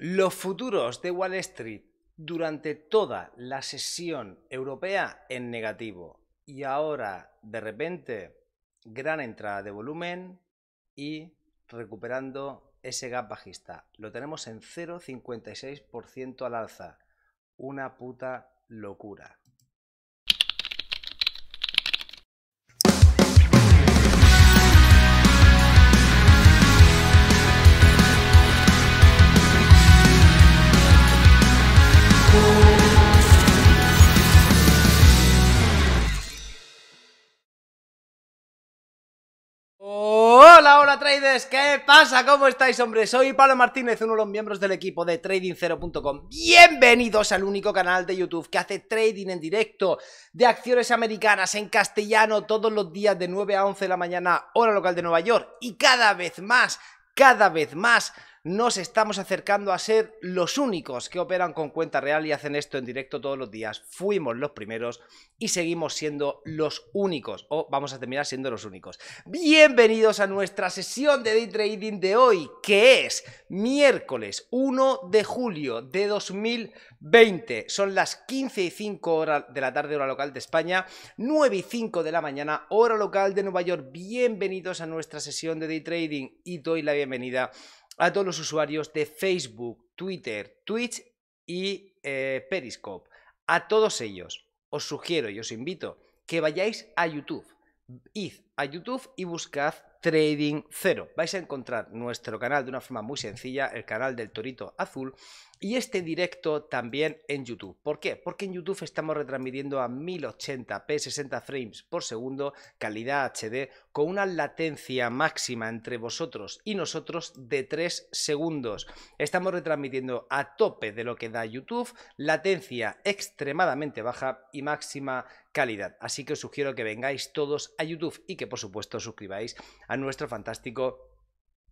Los futuros de Wall Street durante toda la sesión europea en negativo y ahora de repente gran entrada de volumen y recuperando ese gap bajista. Lo tenemos en 0,56% al alza. Una puta locura. Hola, traders, ¿qué pasa? ¿Cómo estáis, hombre? Soy Pablo Martínez, uno de los miembros del equipo de TradingCero.com. Bienvenidos al único canal de YouTube que hace trading en directo de acciones americanas en castellano todos los días de 9 a 11 de la mañana, hora local de Nueva York y cada vez más, cada vez más nos estamos acercando a ser los únicos que operan con cuenta real y hacen esto en directo todos los días. Fuimos los primeros y seguimos siendo los únicos, o vamos a terminar siendo los únicos. Bienvenidos a nuestra sesión de day trading de hoy, que es miércoles 1 de julio de 2020. Son las 15 y 5 horas de la tarde, hora local de España, 9 y 5 de la mañana, hora local de Nueva York. Bienvenidos a nuestra sesión de day trading y doy la bienvenida a a todos los usuarios de Facebook, Twitter, Twitch y eh, Periscope. A todos ellos os sugiero y os invito que vayáis a YouTube a YouTube y buscad Trading Cero. Vais a encontrar nuestro canal de una forma muy sencilla, el canal del Torito Azul y este directo también en YouTube. ¿Por qué? Porque en YouTube estamos retransmitiendo a 1080p 60 frames por segundo, calidad HD, con una latencia máxima entre vosotros y nosotros de 3 segundos. Estamos retransmitiendo a tope de lo que da YouTube, latencia extremadamente baja y máxima calidad. Así que os sugiero que vengáis todos a YouTube y que por supuesto suscribáis a nuestro fantástico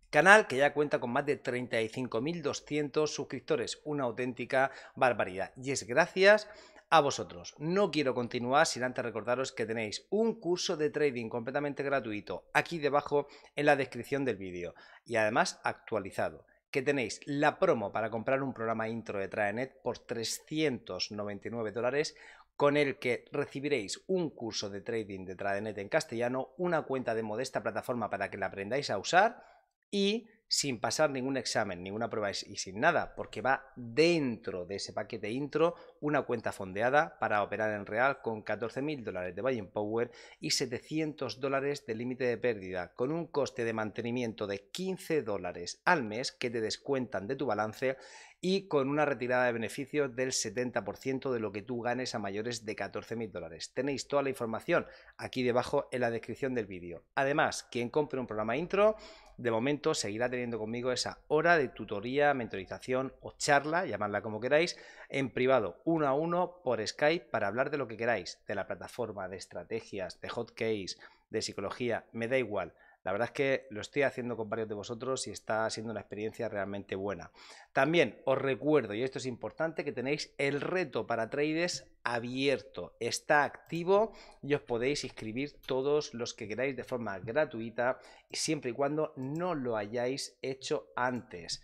Canal que ya cuenta con más de 35.200 suscriptores, una auténtica barbaridad. Y es gracias a vosotros. No quiero continuar sin antes recordaros que tenéis un curso de trading completamente gratuito aquí debajo en la descripción del vídeo y además actualizado que tenéis la promo para comprar un programa intro de Traenet por 399 dólares con el que recibiréis un curso de trading de Tradenet en castellano, una cuenta de modesta plataforma para que la aprendáis a usar y sin pasar ningún examen, ninguna prueba y sin nada, porque va dentro de ese paquete intro una cuenta fondeada para operar en real con 14.000 dólares de buying power y 700 dólares de límite de pérdida, con un coste de mantenimiento de 15 dólares al mes que te descuentan de tu balance y con una retirada de beneficios del 70% de lo que tú ganes a mayores de 14.000 dólares. Tenéis toda la información aquí debajo en la descripción del vídeo. Además, quien compre un programa intro de momento seguirá teniendo conmigo esa hora de tutoría, mentorización o charla, llamadla como queráis, en privado, uno a uno por Skype para hablar de lo que queráis, de la plataforma, de estrategias, de case, de psicología, me da igual. La verdad es que lo estoy haciendo con varios de vosotros y está siendo una experiencia realmente buena. También os recuerdo, y esto es importante, que tenéis el reto para traders abierto, está activo y os podéis inscribir todos los que queráis de forma gratuita siempre y cuando no lo hayáis hecho antes.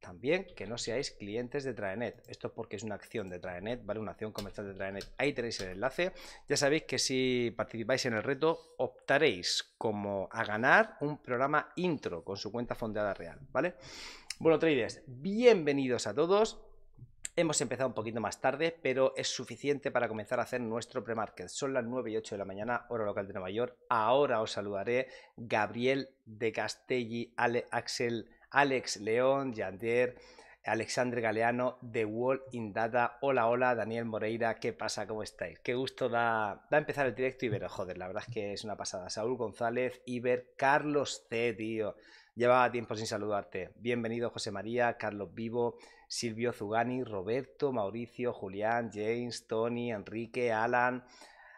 También que no seáis clientes de Traenet. Esto es porque es una acción de Traenet, ¿vale? Una acción comercial de Traenet. Ahí tenéis el enlace. Ya sabéis que si participáis en el reto, optaréis como a ganar un programa intro con su cuenta fondeada real, ¿vale? Bueno, traders, bienvenidos a todos. Hemos empezado un poquito más tarde, pero es suficiente para comenzar a hacer nuestro pre-market. Son las 9 y 8 de la mañana, hora local de Nueva York. Ahora os saludaré Gabriel de Castelli, Ale Axel Alex León, Yandier, Alexandre Galeano, The Wall in Data. Hola, hola, Daniel Moreira, ¿qué pasa? ¿Cómo estáis? Qué gusto da, da empezar el directo y joder, la verdad es que es una pasada. Saúl González, Iber, Carlos C, tío. Llevaba tiempo sin saludarte. Bienvenido, José María, Carlos Vivo, Silvio Zugani, Roberto, Mauricio, Julián, James, Tony, Enrique, Alan.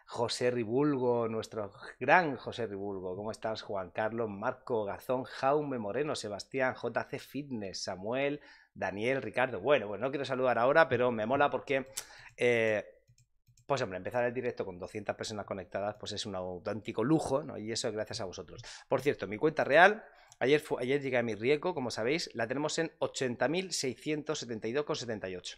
José Ribulgo, nuestro gran José Ribulgo. ¿Cómo estás, Juan Carlos, Marco, Gazón, Jaume Moreno, Sebastián, JC Fitness, Samuel, Daniel, Ricardo? Bueno, bueno, pues no quiero saludar ahora, pero me mola porque... Eh, pues hombre, empezar el directo con 200 personas conectadas, pues es un auténtico lujo, ¿no? Y eso es gracias a vosotros. Por cierto, mi cuenta real, ayer, fue, ayer llegué a mi riesgo, como sabéis, la tenemos en 80.672,78.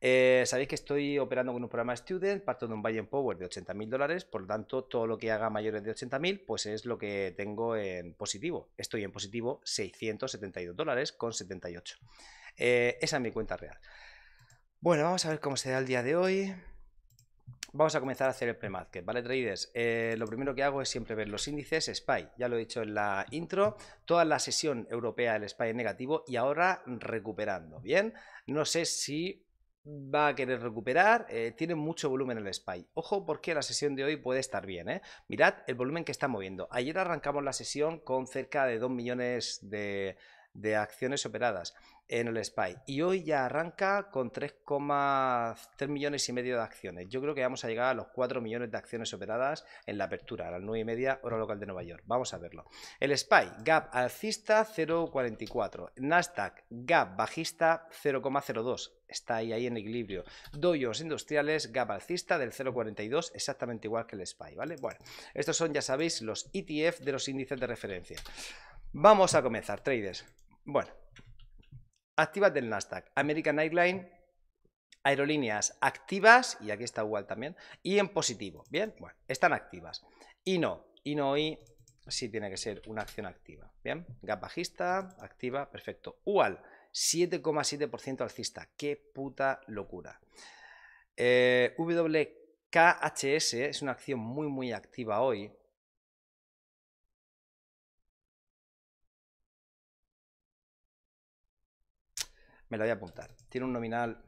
Eh, sabéis que estoy operando con un programa Student, parto de un buy and power de 80.000 dólares, por lo tanto, todo lo que haga mayores de 80.000, pues es lo que tengo en positivo. Estoy en positivo 672 dólares con 78. Eh, esa es mi cuenta real. Bueno, vamos a ver cómo se da el día de hoy. Vamos a comenzar a hacer el pre-market, ¿vale, traders? Eh, lo primero que hago es siempre ver los índices SPY, ya lo he dicho en la intro, toda la sesión europea del SPY en negativo y ahora recuperando, ¿bien? No sé si va a querer recuperar, eh, tiene mucho volumen el SPY. Ojo porque la sesión de hoy puede estar bien. ¿eh? Mirad el volumen que está moviendo. Ayer arrancamos la sesión con cerca de 2 millones de acciones operadas en el SPY. Y hoy ya arranca con 3,3 millones y medio de acciones. Yo creo que vamos a llegar a los 4 millones de acciones operadas en la apertura, a las 9 y media, hora local de Nueva York. Vamos a verlo. El SPY, gap alcista 0,44. Nasdaq, gap bajista 0,02 está ahí, ahí en equilibrio. Doyos industriales, gap alcista del 0,42, exactamente igual que el SPY, ¿vale? Bueno, estos son, ya sabéis, los ETF de los índices de referencia. Vamos a comenzar, traders. Bueno, activas del Nasdaq, American Airlines, aerolíneas activas, y aquí está igual también, y en positivo, ¿bien? Bueno, están activas. Y no, y no, hoy, sí tiene que ser una acción activa, ¿bien? Gap bajista, activa, perfecto. UAL, 7,7% alcista, qué puta locura. Eh, WKHS es una acción muy, muy activa hoy, Me voy a apuntar. Tiene un nominal.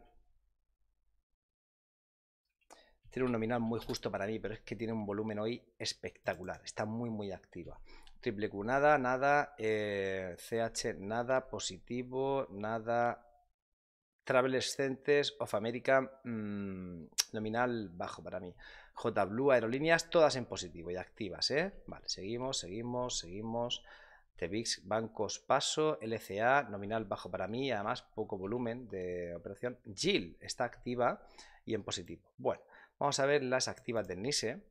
Tiene un nominal muy justo para mí, pero es que tiene un volumen hoy espectacular. Está muy, muy activa. Triple Q nada, nada. CH eh, nada, positivo, nada. Travel of America, mm, nominal bajo para mí. JBlue, aerolíneas, todas en positivo y activas, ¿eh? Vale, seguimos, seguimos, seguimos. TEBIX, bancos paso, LCA, nominal bajo para mí, además poco volumen de operación. Jill está activa y en positivo. Bueno, vamos a ver las activas del NISE,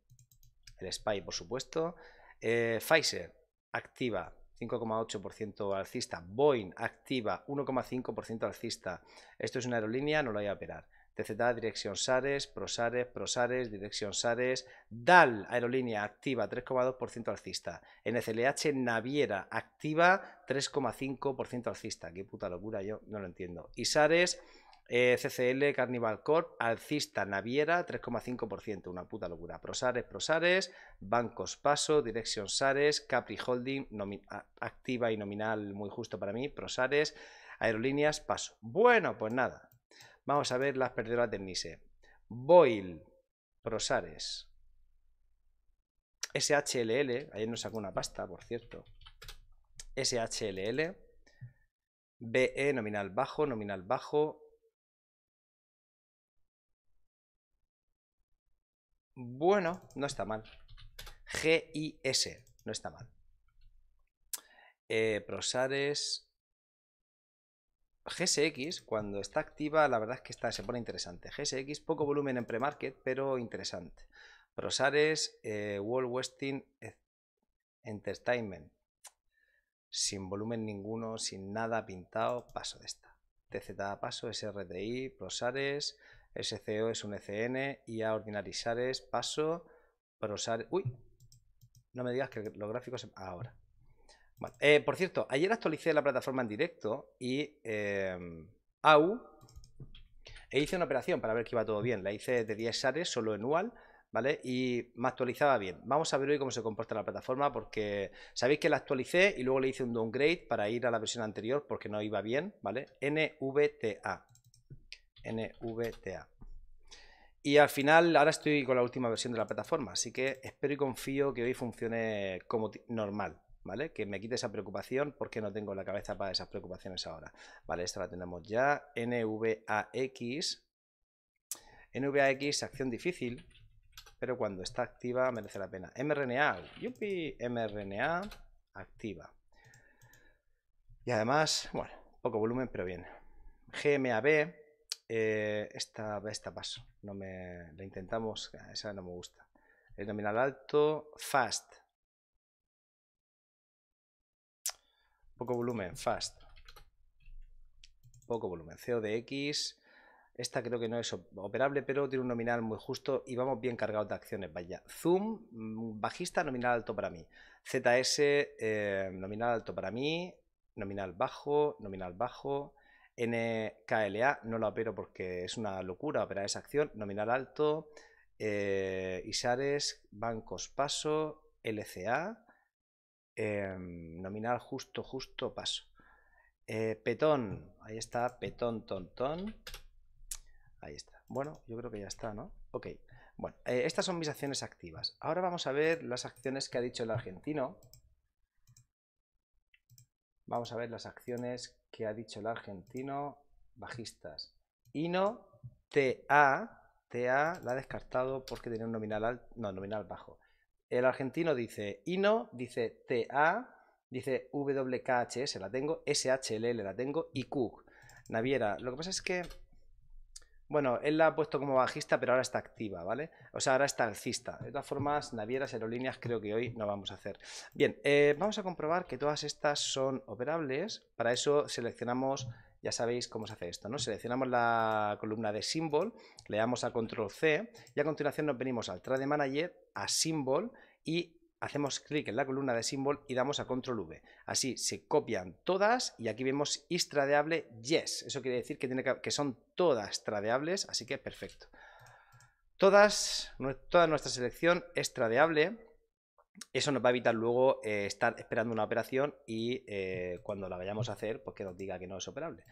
el SPY por supuesto. Eh, Pfizer activa 5,8% alcista. Boeing activa 1,5% alcista. Esto es una aerolínea, no lo voy a operar. TZ, Dirección Sares, Prosares, Prosares, Dirección Sares, DAL, Aerolínea, activa 3,2% alcista. NCLH, Naviera, activa 3,5% alcista. Qué puta locura, yo no lo entiendo. Y Sares, eh, CCL, Carnival Corp, alcista, Naviera, 3,5%, una puta locura. Prosares, Prosares, Bancos Paso, Dirección Sares, Capri Holding, activa y nominal muy justo para mí, Prosares, Aerolíneas Paso. Bueno, pues nada, Vamos a ver las perdedoras de Nise. Boyle, Prosares, SHLL, ayer nos sacó una pasta, por cierto. SHLL, BE, nominal bajo, nominal bajo. Bueno, no está mal. GIS, no está mal. Prosares, eh, GSX, cuando está activa, la verdad es que está, se pone interesante. GSX, poco volumen en pre-market, pero interesante. Prosares, eh, World Westing Entertainment. Sin volumen ninguno, sin nada pintado, paso de esta. TZ paso, SRTI, Prosares, SCO es un ECN, IA Ordinarizares, paso, Prosares... Uy, no me digas que los gráficos... Se... Ahora. Eh, por cierto, ayer actualicé la plataforma en directo y em, AU e hice una operación para ver que iba todo bien. La hice de 10 shares solo en UAL. ¿Vale? Y me actualizaba bien. Vamos a ver hoy cómo se comporta la plataforma porque sabéis que la actualicé y luego le hice un downgrade para ir a la versión anterior porque no iba bien, ¿vale? NVTA. NVTA. Y al final ahora estoy con la última versión de la plataforma, así que espero y confío que hoy funcione como normal, ¿vale? Que me quite esa preocupación porque no tengo la cabeza para esas preocupaciones ahora. Vale, esta la tenemos ya. NVAX. NVAX, acción difícil, pero cuando está activa merece la pena. mRNA, yupi, mRNA activa. Y además, bueno, poco volumen, pero bien. GMAB, eh, esta, esta paso, no me, la intentamos, esa no me gusta. El nominal alto, fast, Poco volumen, fast. Poco volumen, CO de X. Esta creo que no es operable, pero tiene un nominal muy justo y vamos bien cargados de acciones. Vaya, zoom, mm, bajista, nominal alto para mí. ZS, eh, nominal alto para mí. Nominal bajo, nominal bajo. NKLA, no lo opero porque es una locura operar esa acción. Nominal alto. Eh, Isares, bancos paso. LCA. Em, nominal justo, justo, paso. Eh, petón, ahí está, petón, tontón, Ahí está. Bueno, yo creo que ya está, ¿no? Ok. Bueno, eh, estas son mis acciones activas. Ahora vamos a ver las acciones que ha dicho el argentino. Vamos a ver las acciones que ha dicho el argentino bajistas. Ino, TA, TA la ha descartado porque tenía un nominal alto, no, nominal bajo. El argentino dice INO, dice TA, dice WKHS, la tengo, SHLL, la tengo, y Cook. Naviera, lo que pasa es que... Bueno, él la ha puesto como bajista, pero ahora está activa, ¿vale? O sea, ahora está alcista. De todas formas, navieras, aerolíneas, creo que hoy no vamos a hacer. Bien, eh, vamos a comprobar que todas estas son operables. Para eso seleccionamos ya sabéis cómo se hace esto, ¿no? Seleccionamos la columna de Symbol, le damos a Control C y a continuación nos venimos al Trade Manager, a Symbol y hacemos clic en la columna de Symbol y damos a Control V. Así se copian todas y aquí vemos is tradeable yes. Eso quiere decir que, que, son todas tradeables, así que perfecto. Todas, toda nuestra selección es tradeable eso nos va a evitar luego eh, estar esperando una operación y eh, cuando la vayamos a hacer, pues que nos diga que no es operable.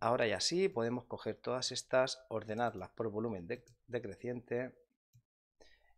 ahora ya sí, podemos coger todas estas, ordenarlas por volumen decreciente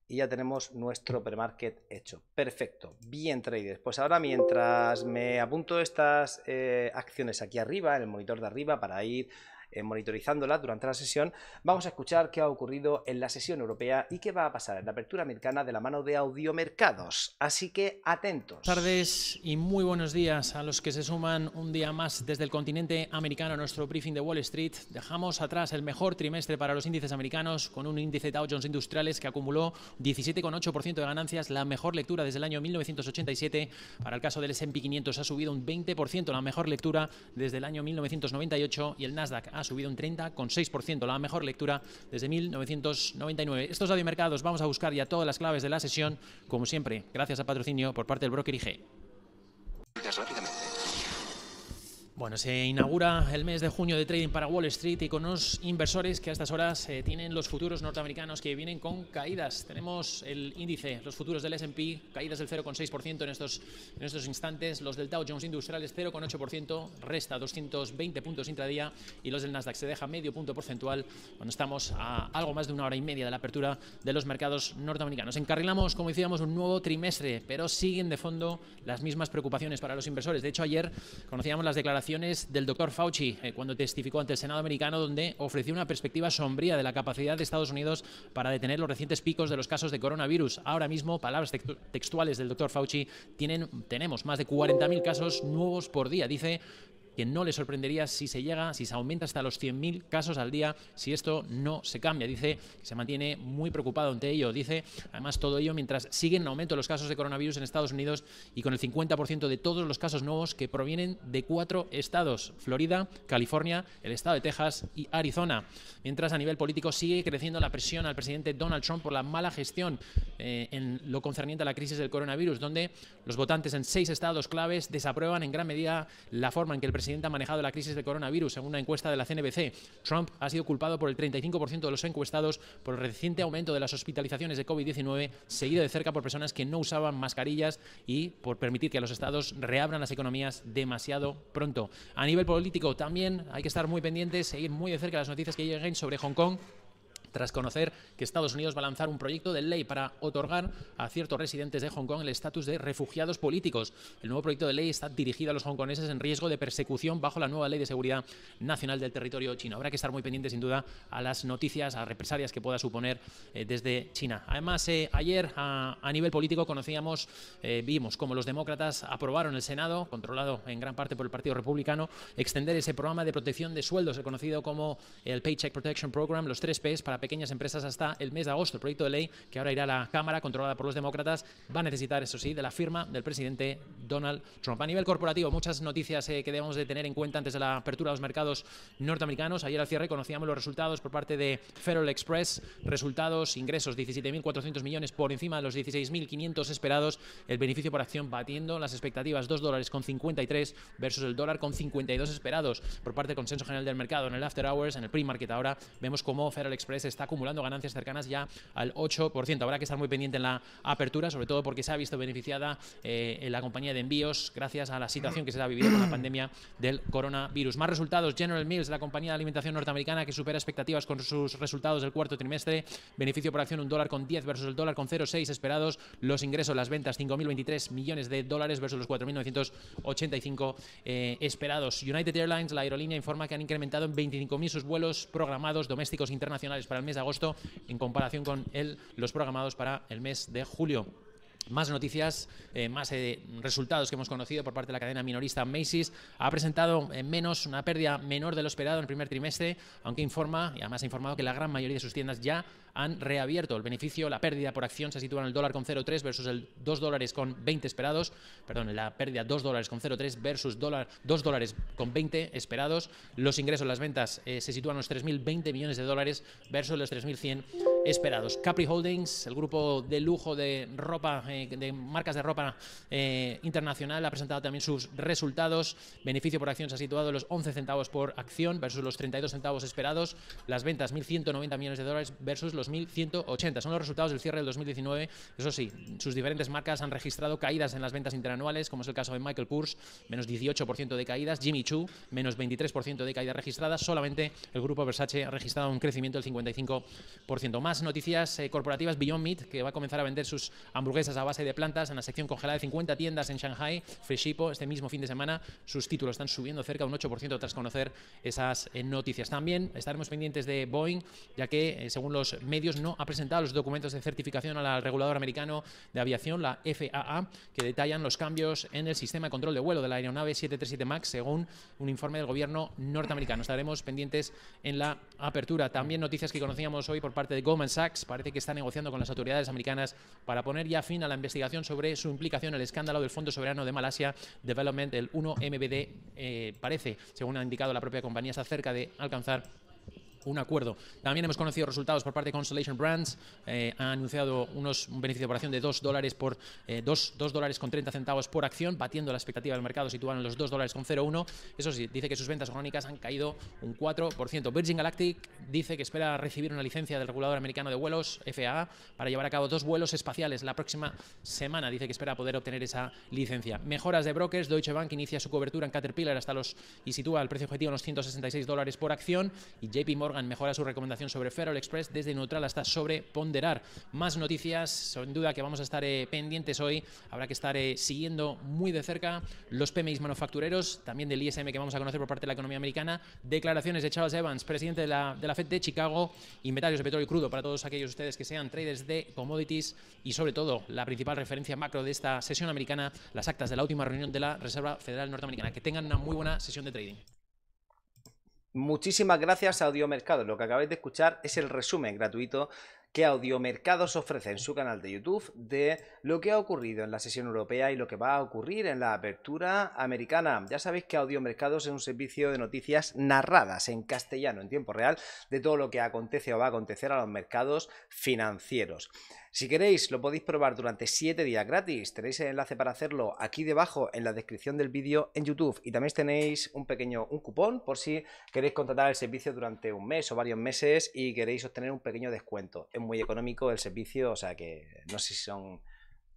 y ya tenemos nuestro premarket hecho. Perfecto, bien traders. Pues ahora mientras me apunto estas eh, acciones aquí arriba, en el monitor de arriba, para ir eh, monitorizándola durante la sesión, vamos a escuchar qué ha ocurrido en la sesión europea y qué va a pasar en la apertura americana de la mano de audiomercados. Así que atentos. tardes y muy buenos días a los que se suman un día más desde el continente americano a nuestro briefing de Wall Street. Dejamos atrás el mejor trimestre para los índices americanos con un índice Dow Jones Industriales que acumuló 17,8% de ganancias, la mejor lectura desde el año 1987. Para el caso del S&P 500 ha subido un 20%, la mejor lectura desde el año 1998 y el Nasdaq ha subido un 30,6%, la mejor lectura desde 1999. Estos audiomercados vamos a buscar ya todas las claves de la sesión, como siempre, gracias a patrocinio por parte del broker IG. Bueno, se inaugura el mes de junio de trading para Wall Street y con unos inversores que a estas horas eh, tienen los futuros norteamericanos que vienen con caídas. Tenemos el índice, los futuros del S&P, caídas del 0,6% en estos, en estos instantes, los del Dow Jones Industriales 0,8%, resta 220 puntos intradía y los del Nasdaq se deja medio punto porcentual cuando estamos a algo más de una hora y media de la apertura de los mercados norteamericanos. Encarrilamos, como decíamos, un nuevo trimestre, pero siguen de fondo las mismas preocupaciones para los inversores. De hecho, ayer conocíamos las declaraciones declaraciones del doctor Fauci eh, cuando testificó ante el Senado americano, donde ofreció una perspectiva sombría de la capacidad de Estados Unidos para detener los recientes picos de los casos de coronavirus. Ahora mismo, palabras textuales del doctor Fauci, tienen, tenemos más de 40.000 casos nuevos por día. Dice que no le sorprendería si se llega, si se aumenta hasta los 100.000 casos al día, si esto no se cambia. Dice que se mantiene muy preocupado ante ello. Dice, además, todo ello mientras siguen en aumento los casos de coronavirus en Estados Unidos y con el 50% de todos los casos nuevos que provienen de cuatro estados, Florida, California, el estado de Texas y Arizona. Mientras a nivel político sigue creciendo la presión al presidente Donald Trump por la mala gestión eh, en lo concerniente a la crisis del coronavirus, donde los votantes en seis estados claves desaprueban en gran medida la forma en que el presidente presidente ha manejado la crisis del coronavirus. Según una encuesta de la CNBC, Trump ha sido culpado por el 35% de los encuestados por el reciente aumento de las hospitalizaciones de COVID-19, seguido de cerca por personas que no usaban mascarillas y por permitir que los estados reabran las economías demasiado pronto. A nivel político también hay que estar muy pendientes, seguir muy de cerca las noticias que lleguen sobre Hong Kong tras conocer que Estados Unidos va a lanzar un proyecto de ley para otorgar a ciertos residentes de Hong Kong el estatus de refugiados políticos. El nuevo proyecto de ley está dirigido a los hongkoneses en riesgo de persecución bajo la nueva ley de seguridad nacional del territorio chino. Habrá que estar muy pendiente, sin duda, a las noticias, a represalias que pueda suponer eh, desde China. Además, eh, ayer a, nivel político conocíamos, eh, vimos cómo los demócratas aprobaron el Senado, controlado en gran parte por el Partido Republicano, extender ese programa de protección de sueldos, conocido como el Paycheck Protection Program, los tres Ps para pequeñas empresas hasta el mes de agosto. El proyecto de ley que ahora irá a la Cámara, controlada por los demócratas, va a necesitar, eso sí, de la firma del presidente Donald Trump. A nivel corporativo, muchas noticias eh, que debemos de tener en cuenta antes de la apertura de los mercados norteamericanos. Ayer al cierre conocíamos los resultados por parte de Federal Express. Resultados, ingresos 17.400 millones por encima de los 16.500 esperados. El beneficio por acción batiendo las expectativas 2 dólares con 53 versus el dólar con 52 esperados por parte del Consenso General del Mercado. En el After Hours, en el pre-market ahora, vemos cómo Federal Express se está acumulando ganancias cercanas ya al 8%. Habrá que estar muy pendiente en la apertura, sobre todo porque se ha visto beneficiada eh, la compañía de envíos gracias a la situación que se ha vivido con la pandemia del coronavirus. Más resultados, General Mills, la compañía de alimentación norteamericana que supera expectativas con sus resultados del cuarto trimestre, beneficio por acción un dólar con 10 versus el dólar con 0,6 esperados, los ingresos, las ventas 5.023 millones de dólares versus los 4.985 eh, esperados. United Airlines, la aerolínea, informa que han incrementado en 25.000 sus vuelos programados domésticos internacionales el mes de agosto en comparación con los programados para el mes de julio más noticias, eh, más eh, resultados que hemos conocido por parte de la cadena minorista Macy's. Ha presentado eh, menos, una pérdida menor de lo esperado en el primer trimestre, aunque informa, y además ha informado que la gran mayoría de sus tiendas ya han reabierto. El beneficio, la pérdida por acción se sitúa en el dólar con 0,3 versus el 2 dólares con 20 esperados. Perdón, la pérdida 2 dólares con 0,3 versus dólar, 2 dólares con 20 esperados. Los ingresos, las ventas eh, se sitúan en los 3.020 millones de dólares versus los 3.100 esperados. Capri Holdings, el grupo de lujo de ropa, eh, de marcas de ropa eh, internacional, ha presentado también sus resultados. Beneficio por acción se ha situado en los 11 centavos por acción versus los 32 centavos esperados. Las ventas 1.190 millones de dólares versus los 1.180. Son los resultados del cierre del 2019. Eso sí, sus diferentes marcas han registrado caídas en las ventas interanuales, como es el caso de Michael Kors, menos 18% de caídas, Jimmy Choo, menos 23% de caídas registradas. Solamente el grupo Versace ha registrado un crecimiento del 55%. Más noticias eh, corporativas, Beyond Meat, que va a comenzar a vender sus hamburguesas a base de plantas en la sección congelada de 50 tiendas en Shanghai, Freshipo, este mismo fin de semana. Sus títulos están subiendo cerca de un 8% tras conocer esas eh, noticias. También estaremos pendientes de Boeing, ya que, eh, según los medios, medios no ha presentado los documentos de certificación al regulador americano de aviación, la FAA, que detallan los cambios en el sistema de control de vuelo de la aeronave 737 MAX, según un informe del gobierno norteamericano. Estaremos pendientes en la apertura. También noticias que conocíamos hoy por parte de Goldman Sachs. Parece que está negociando con las autoridades americanas para poner ya fin a la investigación sobre su implicación en el escándalo del Fondo Soberano de Malasia Development, el 1MBD. Eh, parece, según ha indicado la propia compañía, está cerca de alcanzar un acuerdo. También hemos conocido resultados por parte de Constellation Brands. Eh, ha anunciado unos, un beneficio de operación de 2 dólares, por, eh, 2, dólares con 30 centavos por acción, batiendo la expectativa del mercado, en los 2 dólares con 0,1. Eso sí, dice que sus ventas orgánicas han caído un 4%. Virgin Galactic dice que espera recibir una licencia del regulador americano de vuelos, FAA, para llevar a cabo dos vuelos espaciales la próxima semana. Dice que espera poder obtener esa licencia. Mejoras de brokers. Deutsche Bank inicia su cobertura en Caterpillar hasta los y sitúa el precio objetivo en los 166 dólares por acción. Y JP Morgan mejora su recomendación sobre Federal Express desde neutral hasta sobre ponderar. Más noticias, sin duda que vamos a estar eh, pendientes hoy. Habrá que estar eh, siguiendo muy de cerca los PMIs manufactureros, también del ISM que vamos a conocer por parte de la economía americana. Declaraciones de Charles Evans, presidente de la, de FED de Chicago. Inventarios de petróleo crudo para todos aquellos ustedes que sean traders de commodities y sobre todo la principal referencia macro de esta sesión americana, las actas de la última reunión de la Reserva Federal Norteamericana. Que tengan una muy buena sesión de trading. Muchísimas gracias a Audiomercado. Lo que acabáis de escuchar es el resumen gratuito que Audiomercados ofrece en su canal de YouTube de lo que ha ocurrido en la sesión europea y lo que va a ocurrir en la apertura americana. Ya sabéis que Audiomercados es un servicio de noticias narradas en castellano en tiempo real de todo lo que acontece o va a acontecer a los mercados financieros. Si queréis, lo podéis probar durante 7 días gratis. Tenéis el enlace para hacerlo aquí debajo en la descripción del vídeo en YouTube. Y también tenéis un pequeño un cupón por si queréis contratar el servicio durante un mes o varios meses y queréis obtener un pequeño descuento. Es muy económico el servicio, o sea que no sé si son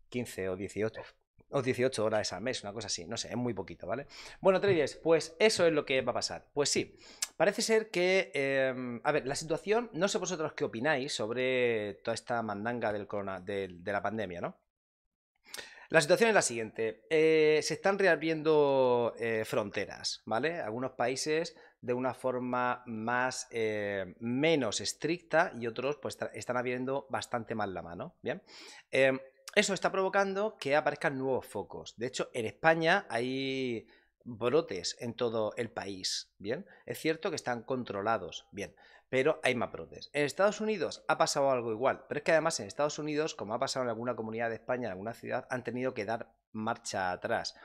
15 o 18 o 18 horas al mes, una cosa así, no sé, es muy poquito, ¿vale? Bueno, días, pues eso es lo que va a pasar. Pues sí, parece ser que, em, a ver, la situación, no sé vosotros qué opináis sobre toda esta mandanga del corona, de, la pandemia, ¿no? La situación es la siguiente. Eh, se están reabriendo eh, fronteras, ¿vale? Algunos países de una forma más eh, menos estricta y otros pues están abriendo bastante mal la mano, ¿bien? Em, eso está provocando que aparezcan nuevos focos. De hecho, en España hay brotes en todo el país, ¿bien? Es cierto que están controlados, bien, pero hay más brotes. En Estados Unidos ha pasado algo igual, pero es que además en Estados Unidos, como ha pasado en alguna comunidad de España, en alguna ciudad, han tenido que dar marcha atrás.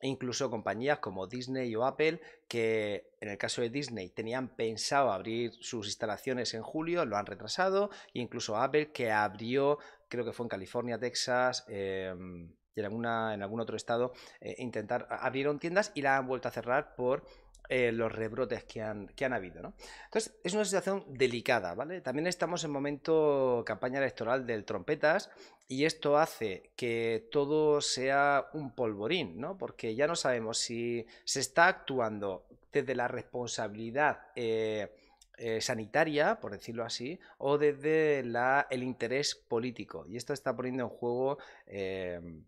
E incluso compañías como Disney o Apple, que en el caso de Disney tenían pensado abrir sus instalaciones en julio, lo han retrasado, e incluso Apple que abrió creo que fue en California, Texas em, y en, alguna, en algún otro estado, eh, intentar, abrieron tiendas y la han vuelto a cerrar por eh, los rebrotes que han, habido. Entonces, es una situación delicada, ¿vale? También estamos en momento campaña electoral del trompetas y esto hace que todo sea un polvorín, ¿no? Porque ya no sabemos si se está actuando desde la responsabilidad. Eh, eh, sanitaria, por decirlo así, o desde la, el interés político. Y esto está poniendo en juego em,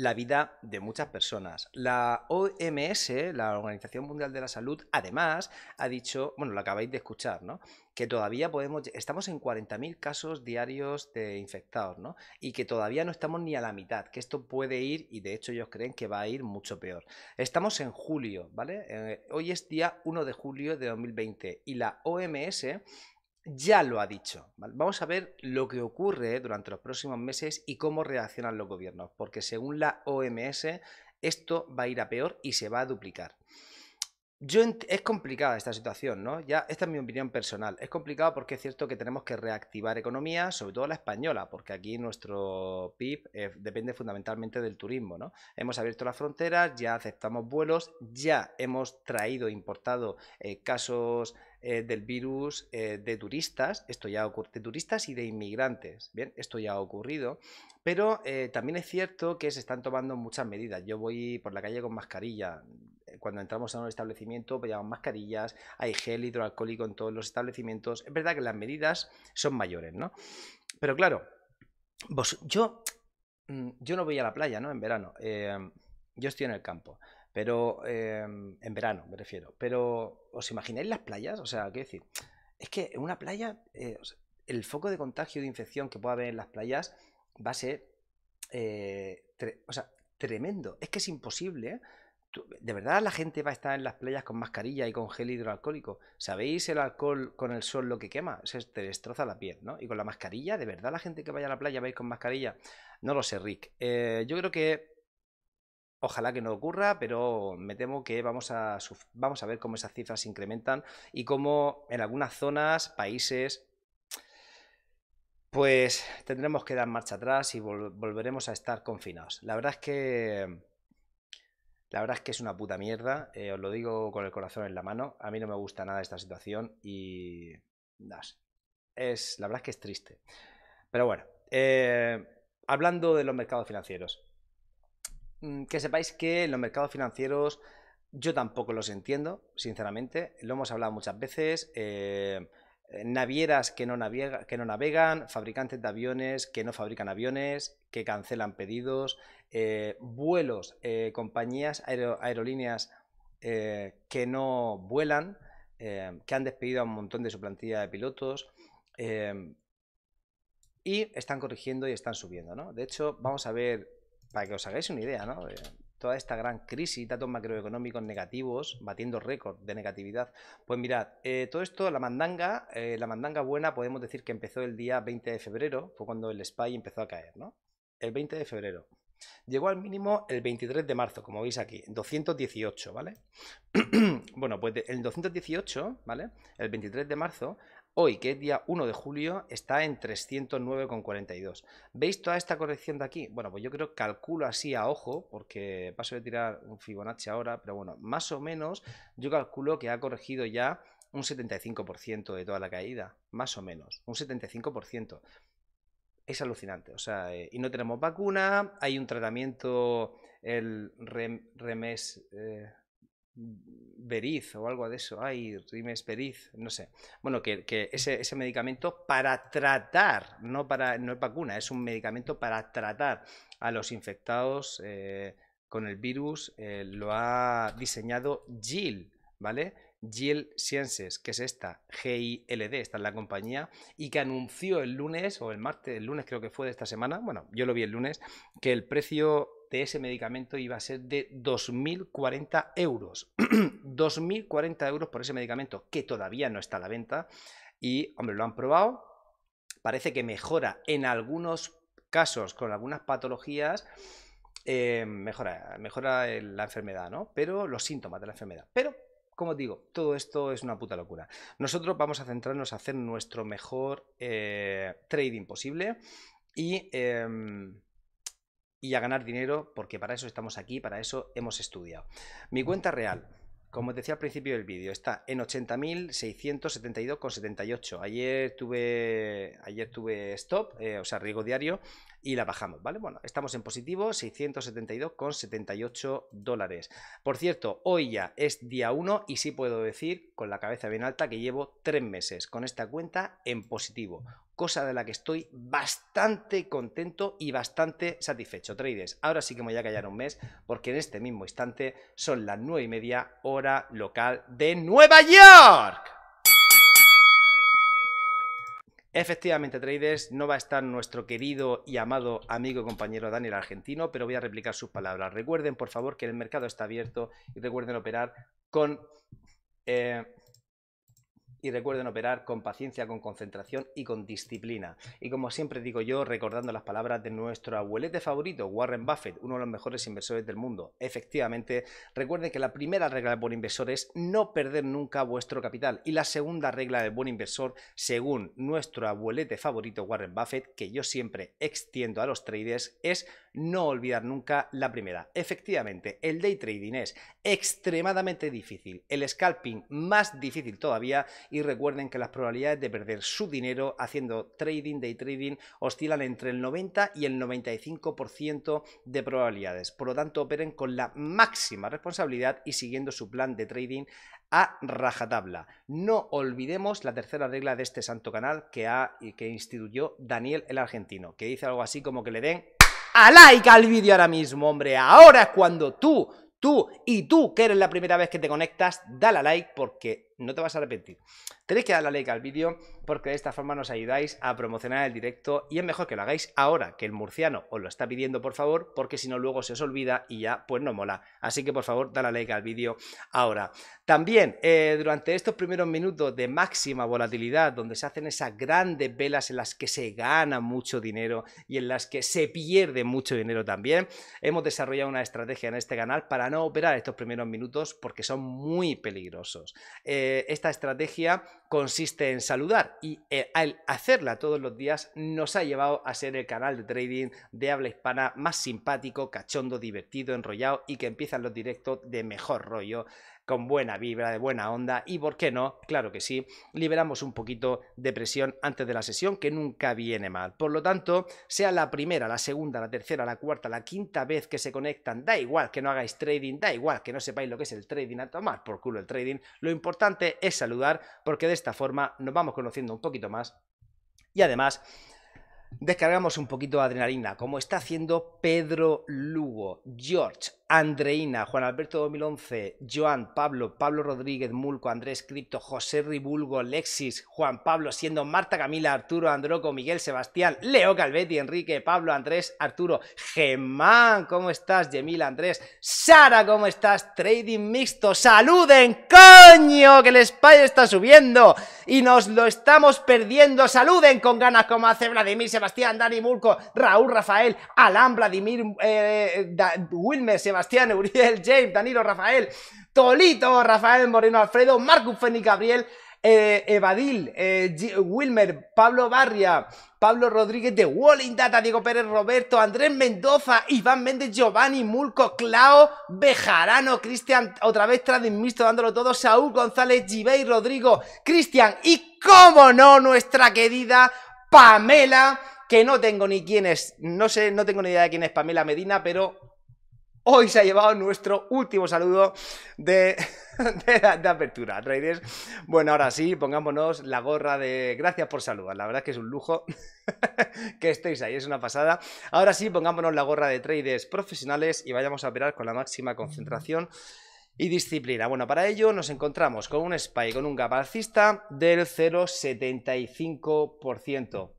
la vida de muchas personas. La OMS, la Organización Mundial de la Salud, además ha dicho, bueno, lo acabáis de escuchar, ¿no? Que todavía podemos, estamos en 40.000 casos diarios de infectados, ¿no? Y que todavía no estamos ni a la mitad, que esto puede ir, y de hecho ellos creen que va a ir mucho peor. Estamos en julio, ¿vale? Eh, hoy es día 1 de julio de 2020 y la OMS ya lo ha dicho. Vamos a ver lo que ocurre durante los próximos meses y cómo reaccionan los gobiernos, porque según la OMS esto va a ir a peor y se va a duplicar es complicada esta situación, ¿no? Ya, esta es mi opinión personal. Es complicado porque es cierto que tenemos que reactivar economía, sobre todo la española, porque aquí nuestro PIB eh, depende fundamentalmente del turismo, ¿no? Hemos abierto las fronteras, ya aceptamos vuelos, ya hemos traído, importado eh, casos eh, del virus de turistas, esto ya de turistas y de inmigrantes, bien, esto ya ha ocurrido, pero también es cierto que se están tomando muchas medidas. Yo voy por la calle con mascarilla, cuando entramos a un establecimiento pues mascarillas, hay gel hidroalcohólico en todos los establecimientos. Es verdad que las medidas son mayores, ¿no? Pero claro, vos, yo, mm, yo no voy a la playa, ¿no? En verano. Em, yo estoy en el campo. Pero em, en verano me refiero. Pero, ¿os imagináis las playas? O sea, ¿qué decir? Es que en una playa, eh, el foco de contagio de infección que pueda haber en las playas va a ser, eh, o sea, tremendo. Es que es imposible ¿eh? ¿De verdad la gente va a estar en las playas con mascarilla y con gel hidroalcohólico? ¿Sabéis el alcohol con el sol lo que quema? Se te destroza la piel, ¿no? Y con la mascarilla, ¿de verdad la gente que vaya a la playa va a ir con mascarilla? No lo sé, Rick. Eh, yo creo que Ojalá que no ocurra, pero me temo que vamos a, vamos a ver cómo esas cifras se incrementan y cómo en algunas zonas, países, pues tendremos que dar marcha atrás y volveremos a estar confinados. La verdad es que la verdad es que es una puta mierda, eh, os lo digo con el corazón en la mano, a mí no me gusta nada esta situación y... Es, la verdad es que es triste. Pero bueno, eh, hablando de los mercados financieros, mm, que sepáis que los mercados financieros yo tampoco los entiendo, sinceramente, lo hemos hablado muchas veces. Eh, eh, navieras que no, que no, navegan, fabricantes de aviones que no fabrican aviones, que cancelan pedidos, eh, vuelos, eh, compañías, aerolíneas que no vuelan, que han despedido a un montón de su plantilla de pilotos y están corrigiendo y están subiendo. ¿no? De hecho, vamos a ver, para que os hagáis una idea, ¿no? toda esta gran crisis, datos macroeconómicos negativos, batiendo récord de negatividad. Pues mirad, eh, todo esto, la mandanga, eh, la mandanga buena, podemos decir que empezó el día 20 de febrero, fue cuando el SPY empezó a caer, ¿no? El 20 de febrero. Llegó al mínimo el 23 de marzo, como veis aquí, 218, ¿vale? bueno, pues el 218, ¿vale? El 23 de marzo, Hoy, que es día 1 de julio, está en 309,42. ¿Veis toda esta corrección de aquí? Bueno, pues yo creo que calculo así a ojo, porque paso de tirar un Fibonacci ahora, pero bueno, más o menos yo calculo que ha corregido ya un 75% de toda la caída, más o menos, un 75%. Es alucinante, o sea, eh, y no tenemos vacuna, hay un tratamiento, el remés... remes... Eh, Veriz o algo de eso, hay Rimes Veriz, no sé. Bueno, que, ese, medicamento para tratar, no, para, no es vacuna, es un medicamento para tratar a los infectados eh, con el virus, eh, lo ha diseñado Jill, ¿vale? Jill Sciences, que es esta, G-I-L-D, esta es la compañía, y que anunció el lunes o el martes, el lunes creo que fue de esta semana, bueno, yo lo vi el lunes, que el precio de ese medicamento iba a ser de 2.040 euros. 2.040 euros por ese medicamento que todavía no está a la venta. Y, hombre, lo han probado. Parece que mejora en algunos casos con algunas patologías. Eh, mejora, mejora la enfermedad, ¿no? Pero los síntomas de la enfermedad. Pero como digo, todo esto es una puta locura. Nosotros vamos a centrarnos a hacer nuestro mejor eh, trading posible y em, y a ganar dinero porque para eso estamos aquí, para eso hemos estudiado. Mi cuenta real, como decía al principio del vídeo, está en 80.672,78. Ayer tuve, ayer tuve stop, eh, o sea, riesgo diario, y la bajamos, ¿vale? Bueno, estamos en positivo, 672,78 dólares. Por cierto, hoy ya es día 1 y sí puedo decir con la cabeza bien alta que llevo tres meses con esta cuenta en positivo cosa de la que estoy bastante contento y bastante satisfecho. Traders, ahora sí que me voy a callar un mes porque en este mismo instante son las nueve y media hora local de Nueva York. Efectivamente, traders, no va a estar nuestro querido y amado amigo y compañero Daniel Argentino, pero voy a replicar sus palabras. Recuerden, por favor, que el mercado está abierto y recuerden operar con eh, y recuerden operar con paciencia, con concentración y con disciplina. Y como siempre digo yo, recordando las palabras de nuestro abuelete favorito, Warren Buffett, uno de los mejores inversores del mundo. Efectivamente, recuerden que la primera regla del buen inversor es no perder nunca vuestro capital. Y la segunda regla del buen inversor, según nuestro abuelete favorito, Warren Buffett, que yo siempre extiendo a los traders, es no olvidar nunca la primera. Efectivamente, el day trading es extremadamente difícil, el scalping más difícil todavía y recuerden que las probabilidades de perder su dinero haciendo trading, day trading, oscilan entre el 90 y el 95% de probabilidades. Por lo tanto, operen con la máxima responsabilidad y siguiendo su plan de trading a rajatabla. No olvidemos la tercera regla de este santo canal que, ha, que instituyó Daniel el argentino, que dice algo así como que le den a like al vídeo ahora mismo, hombre. Ahora es cuando tú, tú y tú, que eres la primera vez que te conectas, dale a like porque no te vas a arrepentir. Tenéis que darle like al vídeo porque de esta forma nos ayudáis a promocionar el directo y es mejor que lo hagáis ahora que el murciano os lo está pidiendo por favor porque si no luego se os olvida y ya pues no mola. Así que por favor dale like al vídeo ahora. También eh, durante estos primeros minutos de máxima volatilidad donde se hacen esas grandes velas en las que se gana mucho dinero y en las que se pierde mucho dinero también, hemos desarrollado una estrategia en este canal para no operar estos primeros minutos porque son muy peligrosos. Eh, eh, esta estrategia consiste en saludar y eh, al hacerla todos los días nos ha llevado a ser el canal de trading de habla hispana más simpático, cachondo, divertido, enrollado y que empiezan los directos de mejor rollo con buena vibra, de buena onda y, ¿por qué no? Claro que sí, liberamos un poquito de presión antes de la sesión que nunca viene mal. Por lo tanto, sea la primera, la segunda, la tercera, la cuarta, la quinta vez que se conectan, da igual que no hagáis trading, da igual que no sepáis lo que es el trading, a tomar por culo el trading, lo importante es saludar porque de esta forma nos vamos conociendo un poquito más y además descargamos un poquito de adrenalina, como está haciendo Pedro Lugo, George, Andreina, Juan Alberto 2011, Joan, Pablo, Pablo Rodríguez, Mulco, Andrés Cripto, José Ribulgo, Lexis, Juan Pablo, siendo Marta Camila, Arturo, Androco, Miguel, Sebastián, Leo Calvetti, Enrique, Pablo, Andrés, Arturo, Gemán, ¿cómo estás? Gemila, Andrés, Sara, ¿cómo estás? Trading mixto, saluden, coño, que el espacio está subiendo y nos lo estamos perdiendo, saluden con ganas como hace Vladimir, Sebastián, Dani, Mulco, Raúl, Rafael, Alan, Vladimir, eh, eh, Wilmer, Sebastián, Sebastián, Uriel, James, Danilo, Rafael, Tolito, Rafael Moreno, Alfredo, Marcus Feni, Gabriel, eh, Evadil, eh, Wilmer, Pablo Barria, Pablo Rodríguez de Walling Data, Diego Pérez, Roberto, Andrés Mendoza, Iván Méndez, Giovanni Mulco, Clao, Bejarano, Cristian, otra vez Tradimisto dándolo todo, Saúl González, Gibey, Rodrigo, Cristian y, cómo no, nuestra querida Pamela, que no tengo ni quién es, no sé, no tengo ni idea de quién es Pamela Medina, pero hoy se ha llevado nuestro último saludo de, de, apertura, traders. Bueno, ahora sí, pongámonos la gorra de gracias por saludar. La verdad que es un lujo que estéis ahí, es una pasada. Ahora sí, pongámonos la gorra de traders profesionales y vayamos a operar con la máxima concentración y disciplina. Bueno, para ello nos encontramos con un SPY, con un gap alcista del 0,75%.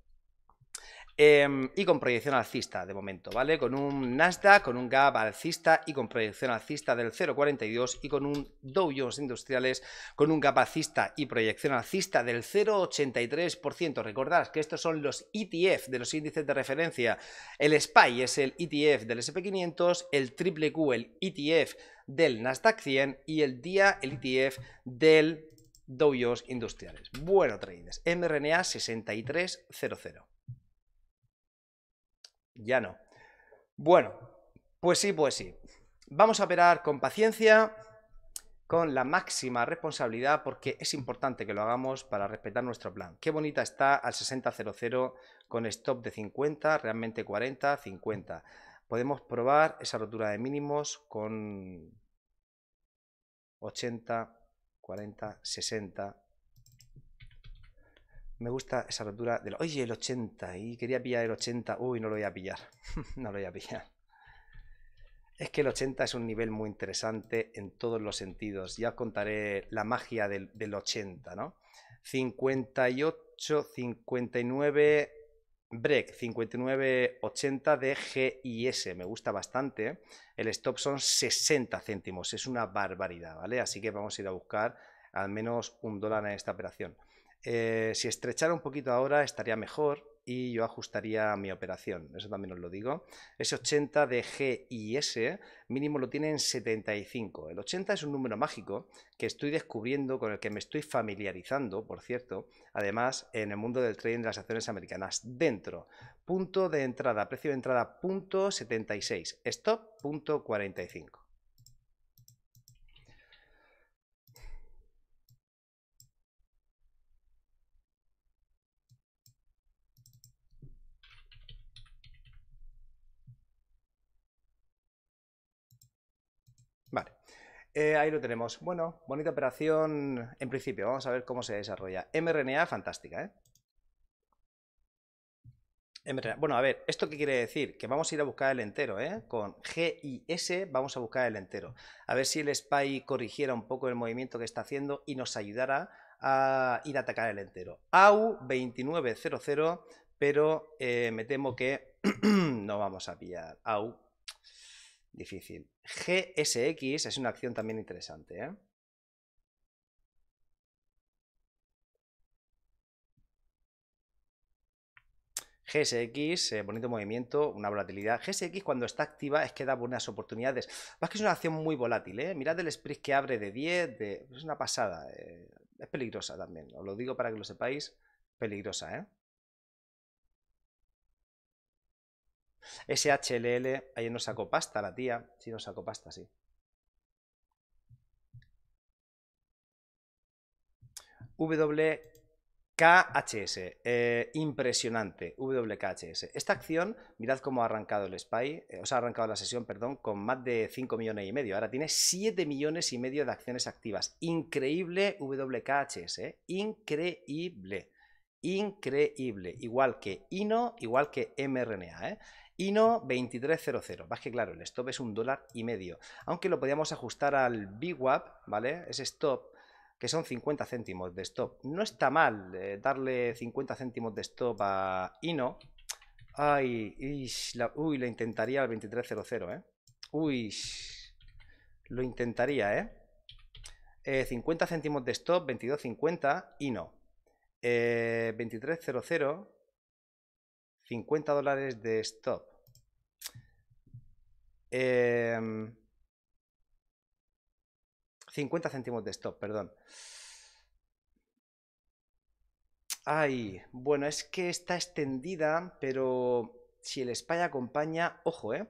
Em, y con proyección alcista de momento, ¿vale? Con un Nasdaq, con un GAP alcista y con proyección alcista del 0,42 y con un Dow Jones Industriales con un GAP alcista y proyección alcista del 0,83%. Recordad que estos son los ETF de los índices de referencia. El SPY es el ETF del SP500, el Triple Q el ETF del Nasdaq 100 y el DIA el ETF del Dow Jones Industriales. Bueno, traders, mRNA 6300 ya no. Bueno, pues sí, pues sí. Vamos a operar con paciencia, con la máxima responsabilidad, porque es importante que lo hagamos para respetar nuestro plan. Qué bonita está al 60.00 con stop de 50, realmente 40, 50. Podemos probar esa rotura de mínimos con 80, 40, 60, me gusta esa rotura del, oye, el 80, y quería pillar el 80, uy, no lo voy a pillar, no lo voy a pillar. Es que el 80 es un nivel muy interesante en todos los sentidos, ya os contaré la magia del, del 80, ¿no? 58, 59, break, 59, 80 de GIS, me gusta bastante, el stop son 60 céntimos, es una barbaridad, ¿vale? Así que vamos a ir a buscar al menos un dólar en esta operación. Eh, si estrechara un poquito ahora estaría mejor y yo ajustaría mi operación, eso también os lo digo. Ese 80 de G y S mínimo lo tiene en 75. El 80 es un número mágico que estoy descubriendo, con el que me estoy familiarizando, por cierto, además en el mundo del trading de las acciones americanas. Dentro, punto de entrada, precio de entrada, punto 76, stop, punto 45. Eh, ahí lo tenemos. Bueno, bonita operación en principio. Vamos a ver cómo se desarrolla. mRNA fantástica, ¿eh? Bueno, a ver, ¿esto qué quiere decir? Que vamos a ir a buscar el entero, ¿eh? Con GIS vamos a buscar el entero. A ver si el spy corrigiera un poco el movimiento que está haciendo y nos ayudara a ir a atacar el entero. AU2900, pero eh, me temo que no vamos a pillar AU Difícil. GSX es una acción también interesante, ¿eh? GSX, eh, bonito movimiento, una volatilidad. GSX cuando está activa es que da buenas oportunidades. Más que es una acción muy volátil, ¿eh? Mirad el sprint que abre de 10, de... es una pasada. Es peligrosa también, os lo digo para que lo sepáis, peligrosa, ¿eh? SHLL, ahí nos sacó pasta la tía. Sí, nos sacó pasta, sí. WKHS, eh, impresionante, WKHS. Esta acción, mirad cómo ha arrancado el SPY, eh, os ha arrancado la sesión, perdón, con más de 5 millones y medio. Ahora tiene 7 millones y medio de acciones activas. Increíble WKHS, eh. increíble increíble, igual que INO, igual que mRNA. ¿eh? INO 2300. Vas que claro, el stop es un dólar y medio. Aunque lo podíamos ajustar al BWAP, ¿vale? Ese stop, que son 50 céntimos de stop. No está mal eh, darle 50 céntimos de stop a INO. Ay, ish, uy, lo intentaría al 2300, ¿eh? Uy, lo intentaría, ¿eh? 50 eh, céntimos de stop, 22.50, INO. Eh, 2300. 50 dólares de stop. 50 em, céntimos de stop, perdón. Ay, bueno, es que está extendida, pero si el SPY acompaña, ojo, ¿eh?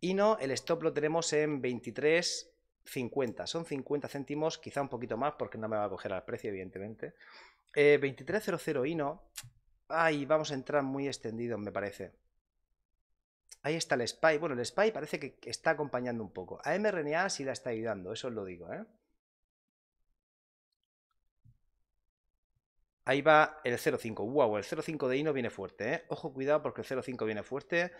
Y no, el stop lo tenemos en 23.50. Son 50 céntimos, quizá un poquito más, porque no me va a coger al precio, evidentemente. Eh, 23.00 y no. Ay, vamos a entrar muy extendido, me parece. Ahí está el SPY. Bueno, el SPY parece que está acompañando un poco. A mRNA sí la está ayudando, eso os lo digo. ¿eh? Ahí va el 0.5. Wow, el 0.5 de Ino viene fuerte, ¿eh? Ojo, cuidado porque el 0.5 viene fuerte.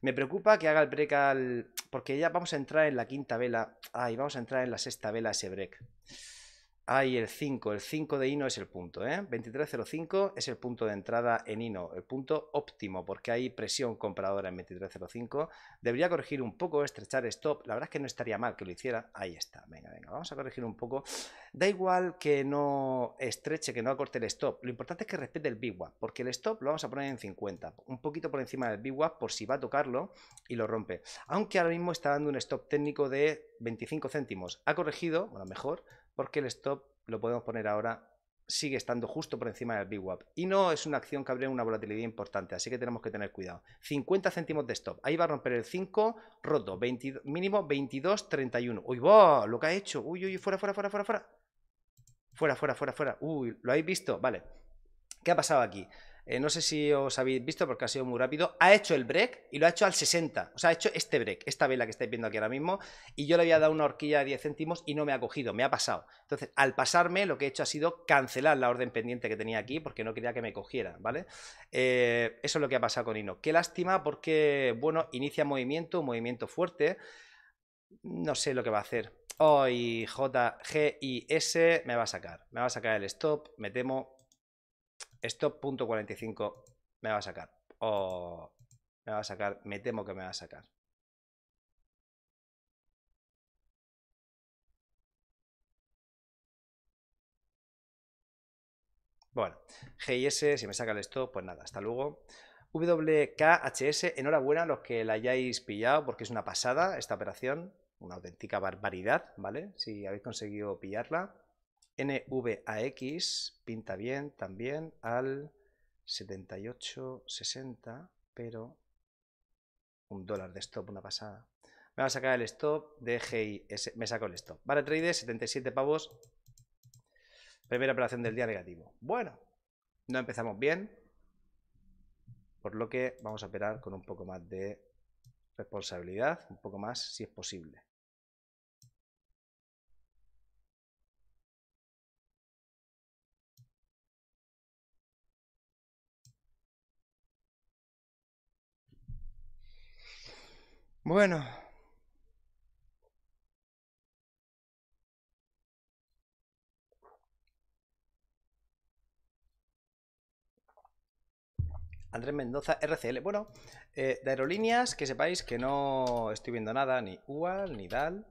Me preocupa que haga el break al... Porque ya vamos a entrar en la quinta vela. Ay, vamos a entrar en la sexta vela ese break hay el 5, el 5 de INO es el punto, ¿eh? 2305 es el punto de entrada en INO, el punto óptimo, porque hay presión compradora en 2305. Debería corregir un poco, estrechar stop, la verdad es que no estaría mal que lo hiciera, ahí está, venga, venga, vamos a corregir un poco. Da igual que no estreche, que no acorte el stop, lo importante es que respete el VWAP, porque el stop lo vamos a poner en 50, un poquito por encima del VWAP por si va a tocarlo y lo rompe. Aunque ahora mismo está dando un stop técnico de 25 céntimos, ha corregido, bueno, mejor, porque el stop lo podemos poner ahora sigue estando justo por encima del VWAP y no es una acción que abre una volatilidad importante, así que tenemos que tener cuidado. 50 céntimos de stop, ahí va a romper el 5, roto, mínimo mínimo 31 Uy, va, lo que ha hecho, uy, uy, fuera, fuera, fuera, fuera, fuera. Fuera, fuera, fuera, fuera. Uy, ¿lo habéis visto? Vale. ¿Qué ha pasado aquí? Eh, no sé si os habéis visto porque ha sido muy rápido, ha hecho el break y lo ha hecho al 60, o sea, ha hecho este break, esta vela que estáis viendo aquí ahora mismo, y yo le había dado una horquilla de 10 céntimos y no me ha cogido, me ha pasado. Entonces, al pasarme, lo que he hecho ha sido cancelar la orden pendiente que tenía aquí porque no quería que me cogiera, ¿vale? Eh, eso es lo que ha pasado con Ino, Qué lástima porque, bueno, inicia movimiento, un movimiento fuerte, no sé lo que va a hacer. Hoy J, G, I, S me va a sacar, me va a sacar el stop, me temo, .45 me va a sacar. O me va a sacar, me temo que me va a sacar. Bueno, GIS, si me saca el stop, pues nada, hasta luego. WKHS, enhorabuena a los que la hayáis pillado, porque es una pasada esta operación, una auténtica barbaridad, ¿vale? Si habéis conseguido pillarla. NVAX pinta bien también al 78.60, pero un dólar de stop, una pasada. Me va a sacar el stop de GIS, me saco el stop. Vale, trade 77 pavos, primera operación del día negativo. Bueno, no empezamos bien, por lo que vamos a operar con un poco más de responsabilidad, un poco más si es posible. Bueno. Andrés Mendoza, RCL. Bueno, eh, de aerolíneas, que sepáis que no estoy viendo nada, ni UAL, ni DAL,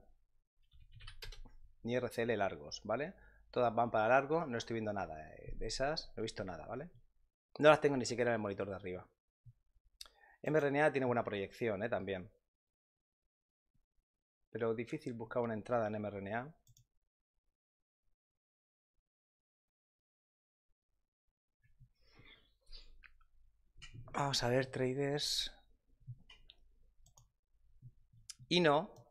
ni RCL largos, ¿vale? Todas van para largo, no estoy viendo nada. Eh, de esas, no he visto nada, ¿vale? No las tengo ni siquiera en el monitor de arriba. mRNA tiene buena proyección, ¿eh? También pero difícil buscar una entrada en mRNA. Vamos a ver, traders. Y no,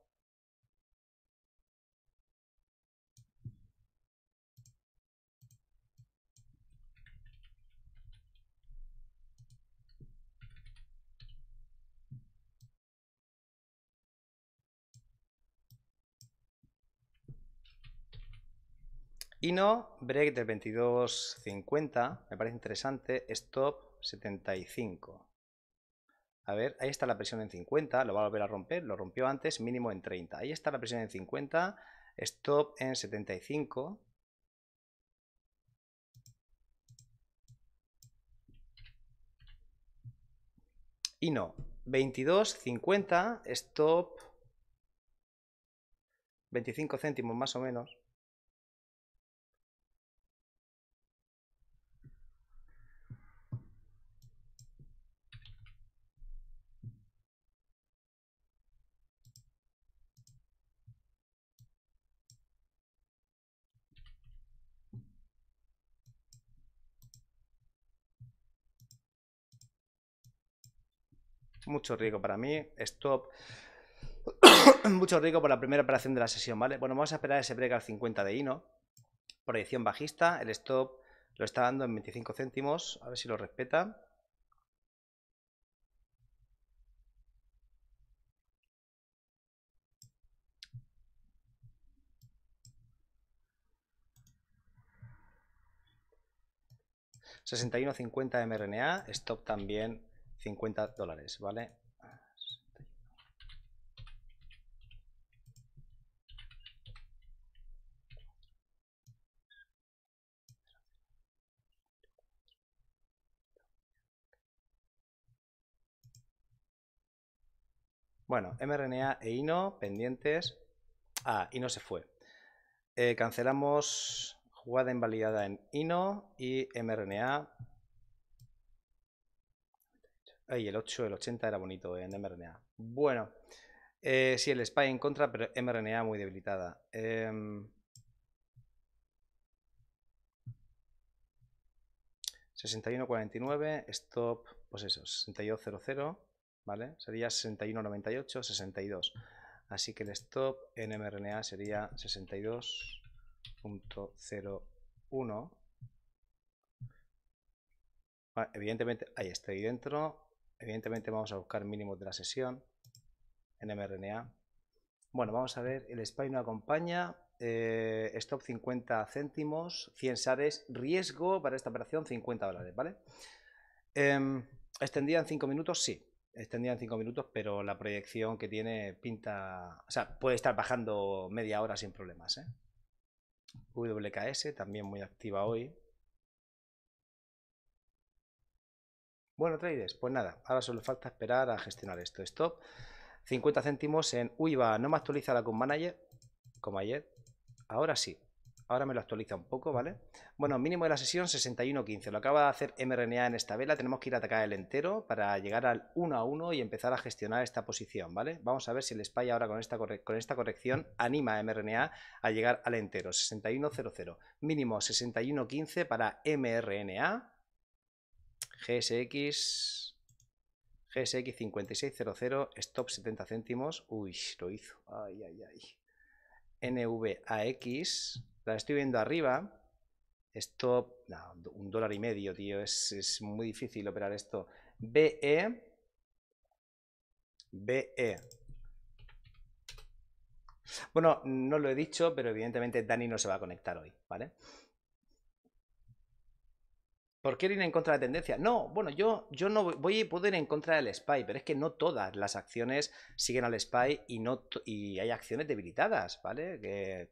Y no, break del 22.50, me parece interesante, stop 75. A ver, ahí está la presión en 50, lo va a volver a romper, lo rompió antes, mínimo en 30. Ahí está la presión en 50, stop en 75. Y no, 22.50, stop 25 céntimos más o menos. mucho riesgo para mí. Stop. mucho riesgo por la primera operación de la sesión, ¿vale? Bueno, vamos a esperar ese break al 50 de INO. Proyección bajista. El stop lo está dando en 25 céntimos. A ver si lo respeta. ...61.50 mRNA... ...stop también 50 dólares, ¿vale? Bueno, mRNA e INO pendientes. Ah, INO se fue. Eh, cancelamos jugada invalidada en INO y mRNA Ay, el 8, el 80 era bonito eh, en mRNA. Bueno, eh, sí, el spy en contra, pero mRNA muy debilitada. ...61.49... Em, ...stop... ...pues eso... ...62.00... ¿vale? Sería 61.98, 62. Así que el stop en mRNA sería 62.01. Ah, evidentemente, ahí ahí dentro. Evidentemente vamos a buscar mínimos de la sesión en mRNA. Bueno, vamos a ver, el spy no acompaña, eh, stop 50 céntimos, 100 sales. riesgo para esta operación 50 dólares, ¿vale? Em, Extendían 5 minutos? Sí, Extendían 5 minutos, pero la proyección que tiene pinta... O sea, puede estar bajando media hora sin problemas, ¿eh? WKS, también muy activa hoy. Bueno, traders, pues nada, ahora solo falta esperar a gestionar esto. Stop, 50 céntimos en UIVA, no me actualiza la con como ayer. Ahora sí, ahora me lo actualiza un poco, ¿vale? Bueno, mínimo de la sesión 61.15, lo acaba de hacer MRNA en esta vela, tenemos que ir a atacar el entero para llegar al 1 a 1 y empezar a gestionar esta posición, ¿vale? Vamos a ver si el SPY ahora con esta, con esta corrección anima a MRNA a llegar al entero, 61.00, mínimo 61.15 para MRNA, GSX. GSX 5600, stop 70 céntimos. Uy, lo hizo. Ay, ay, ay. NVAX. La estoy viendo arriba. Stop. un dólar y medio, tío. es muy difícil operar esto. BE. BE. Bueno, no lo he dicho, pero evidentemente Dani no se va a conectar hoy, ¿vale? ¿Por qué ir en contra de la tendencia? No, bueno, yo, yo no voy a poder ir en contra del SPY, pero es que no todas las acciones siguen al SPY y, no y hay acciones debilitadas, ¿vale? Que,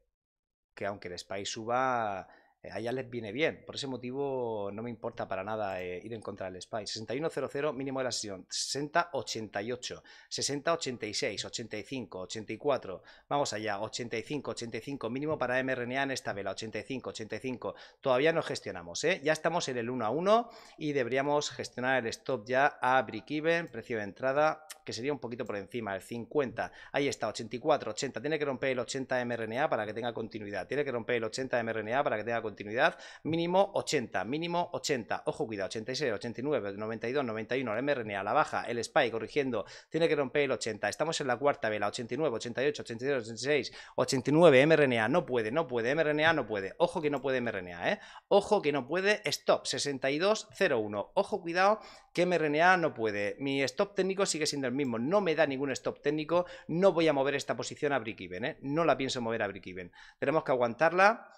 que aunque el SPY suba, eh, ahí ya les viene bien. Por ese motivo no me importa para nada eh, ir en contra del SPY. 6100 mínimo de la sesión, 6088, 6086, 85, 84, vamos allá, 85, 85 mínimo para mRNA en esta vela, 85, 85. Todavía no gestionamos, ¿eh? ya estamos en el 1 a 1 y deberíamos gestionar el stop ya a Brick even precio de entrada, que sería un poquito por encima, el 50. Ahí está, 84, 80. Tiene que romper el 80 mRNA para que tenga continuidad. Tiene que romper el 80 mRNA para que tenga continuidad continuidad, mínimo 80, mínimo 80, ojo cuidado, 86, 89, 92, 91, la mRNA a la baja, el spike corrigiendo, tiene que romper el 80, estamos en la cuarta vela, 89, 88, 82, 86, 89, mRNA, no puede, no puede, mRNA no puede, ojo que no puede mRNA, ¿eh? ojo que no puede, stop, 62 01, ojo cuidado que mRNA no puede, mi stop técnico sigue siendo el mismo, no me da ningún stop técnico, no voy a mover esta posición a brick even ¿eh? no la pienso mover a brick even tenemos que aguantarla,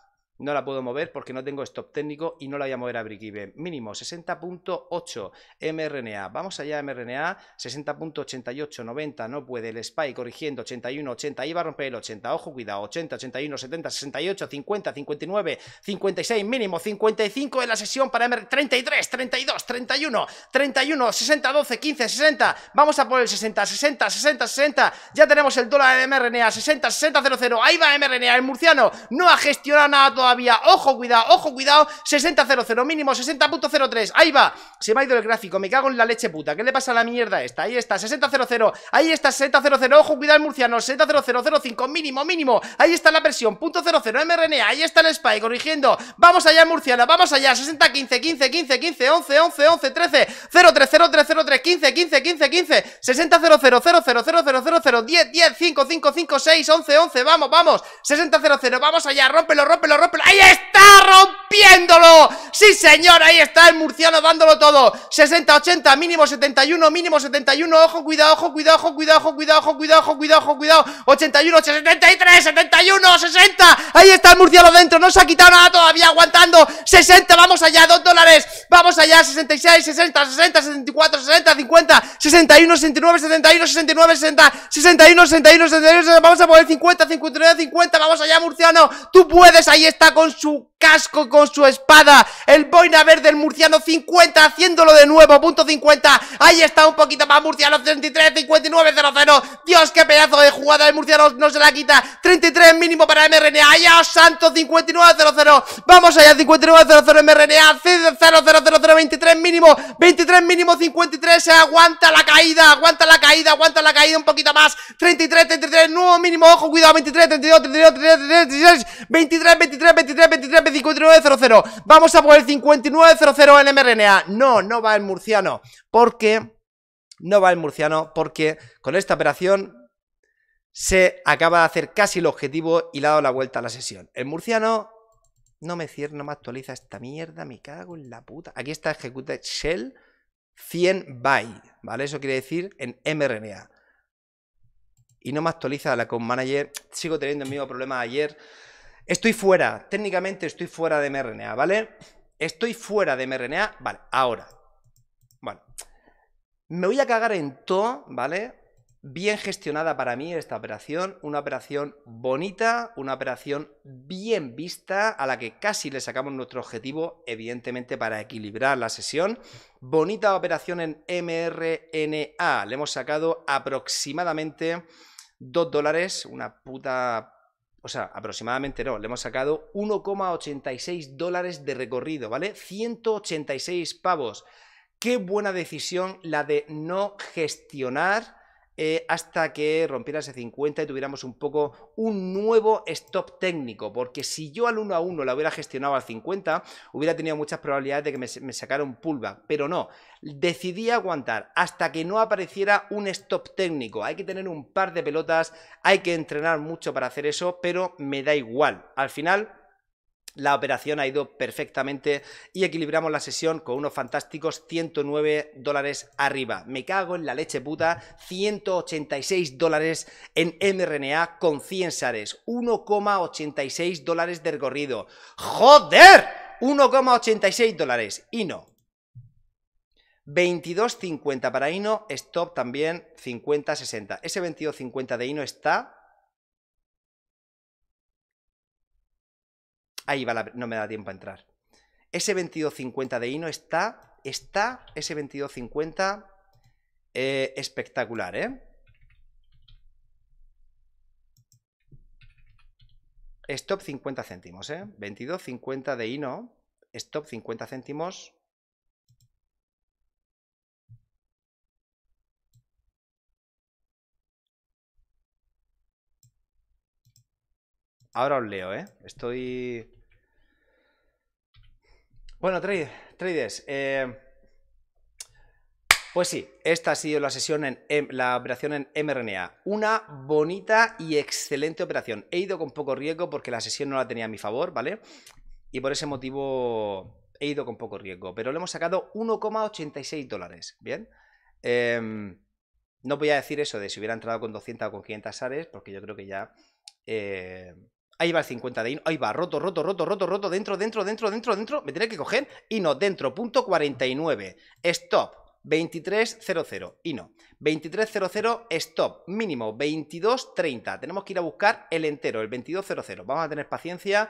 no la puedo mover porque no tengo stop técnico y no la voy a mover a break Mínimo 60.8 mRNA. Vamos allá mRNA, 60.88, 90, no puede. El spy corrigiendo, 81, 80, ahí va a romper el 80. Ojo, cuidado, 80, 81, 70, 68, 50, 59, 56, mínimo 55 en la sesión para MR... 33, 32, 31, 31, 60, 12, 15, 60. Vamos a por el 60, 60, 60, 60. Ya tenemos el dólar de mRNA, 60, 60, 00. Ahí va mRNA, el murciano. No ha gestionado nada todavía había, ojo, cuidado, ojo, cuidado, 60.00, mínimo, 60.03, ahí va, se me ha ido el gráfico, me cago en la leche puta, ¿qué le pasa a la mierda esta? Ahí está, 60.00, ahí está, 60.00, ojo, cuidado el murciano, 60.0005, mínimo, mínimo, ahí está la presión, punto 00, mRNA, ahí está el spy, corrigiendo, vamos allá murciano, vamos allá, 60, 15, 15, 15, 15, 11, 11, 11, 13, 0, 3, 0, 3, 0, 3, 15, 15, 15, 15, 60, 0, 0, 0, 0, 0, 0, 0, 0, 10, 10, 5, 5, 5, 6, 11, 11, vamos, vamos, 60, 0, 0, vamos allá, rómpelo, rómpelo, rómpelo, ¡Ahí está! ¡Rompiéndolo! ¡Sí, señor! Ahí está el murciano dándolo todo. 60, 80, mínimo 71, mínimo 71. Ojo, cuidado, ojo, cuidado, ojo, cuidado, ojo, cuidado, ojo, cuidado, ojo, cuidado, cuidado. 81, 73, 71, 60. Ahí está el murciano dentro. No se ha quitado nada todavía. Aguantando. 60, vamos allá. 2 dólares. Vamos allá. 66, 60, 60, 74, 60, 50, 61, 69, 71, 69, 60, 61, 61, 61. Vamos a poner 50, 59, 50. Vamos allá, murciano. Tú puedes. Ahí está está con su casco con su espada. El boina verde, el murciano 50, haciéndolo de nuevo, punto 50. Ahí está un poquito más murciano, 33, 59, 0, 0. Dios, qué pedazo de jugada el murciano, no se la quita. 33 mínimo para MRNA. Allá, oh, santo, 59, 0, 0. Vamos allá, 59, 0, 0 MRNA. 0, 0, 0, 0, 23 mínimo. 23 mínimo, 53. Se aguanta la caída, aguanta la caída, aguanta la caída un poquito más. 33, 33, nuevo mínimo. Ojo, cuidado, 23, 32, 32, 33, 33, 23, 23, 23, 23. 23 5900 Vamos a poner 5900 en mRNA No, no va el murciano Porque... No va el murciano porque con esta operación se acaba de hacer casi el objetivo y le ha dado la vuelta a la sesión. El murciano no me cierra, no me actualiza esta mierda, me cago en la puta. Aquí está ejecuta shell 100 by, ¿vale? Eso quiere decir en mRNA. Y no me actualiza la con manager. Sigo teniendo el mismo problema de ayer. Estoy fuera, técnicamente estoy fuera de mRNA, ¿vale? Estoy fuera de mRNA, vale, ahora. Bueno, Me voy a cagar en todo, ¿vale? Bien gestionada para mí esta operación, una operación bonita, una operación bien vista, a la que casi le sacamos nuestro objetivo, evidentemente para equilibrar la sesión. Bonita operación en mRNA, le hemos sacado aproximadamente 2 dólares, una puta o sea, aproximadamente no, le hemos sacado 1,86 dólares de recorrido, ¿vale? 186 pavos. Qué buena decisión la de no gestionar eh, hasta que rompiera ese 50 y tuviéramos un poco un nuevo stop técnico, porque si yo al 1 a 1 la hubiera gestionado al 50, hubiera tenido muchas probabilidades de que me, me sacara un pullback, pero no, decidí aguantar hasta que no apareciera un stop técnico, hay que tener un par de pelotas, hay que entrenar mucho para hacer eso, pero me da igual, al final la operación ha ido perfectamente y equilibramos la sesión con unos fantásticos 109 dólares arriba. Me cago en la leche puta, 186 dólares en mRNA con 100 SARES, 1,86 dólares de recorrido. ¡Joder! 1,86 dólares. Y no. 22.50 para Hino. stop también 50-60. Ese 22.50 de Hino está Ahí va, no me da tiempo a entrar. Ese 2250 de Hino está, está ese 2250 eh, espectacular, ¿eh? Stop 50 céntimos, ¿eh? 22.50 de Hino, stop 50 céntimos. Ahora os leo, ¿eh? Estoy... Bueno, traders, eh, pues sí, esta ha sido la sesión en la operación en mRNA. Una bonita y excelente operación. He ido con poco riesgo porque la sesión no la tenía a mi favor, ¿vale? Y por ese motivo he ido con poco riesgo, pero le hemos sacado 1,86 dólares, ¿bien? Em, no voy a decir eso de si hubiera entrado con 200 o con 500 ares, porque yo creo que ya eh, Ahí va el 50 de Ino. Ahí va, roto, roto, roto, roto, roto. Dentro, dentro, dentro, dentro, dentro. Me tiene que coger. Y no, dentro. Punto 49. Stop. 2300. Y no. 2300 stop. Mínimo 2230. Tenemos que ir a buscar el entero, el 2200. Vamos a tener paciencia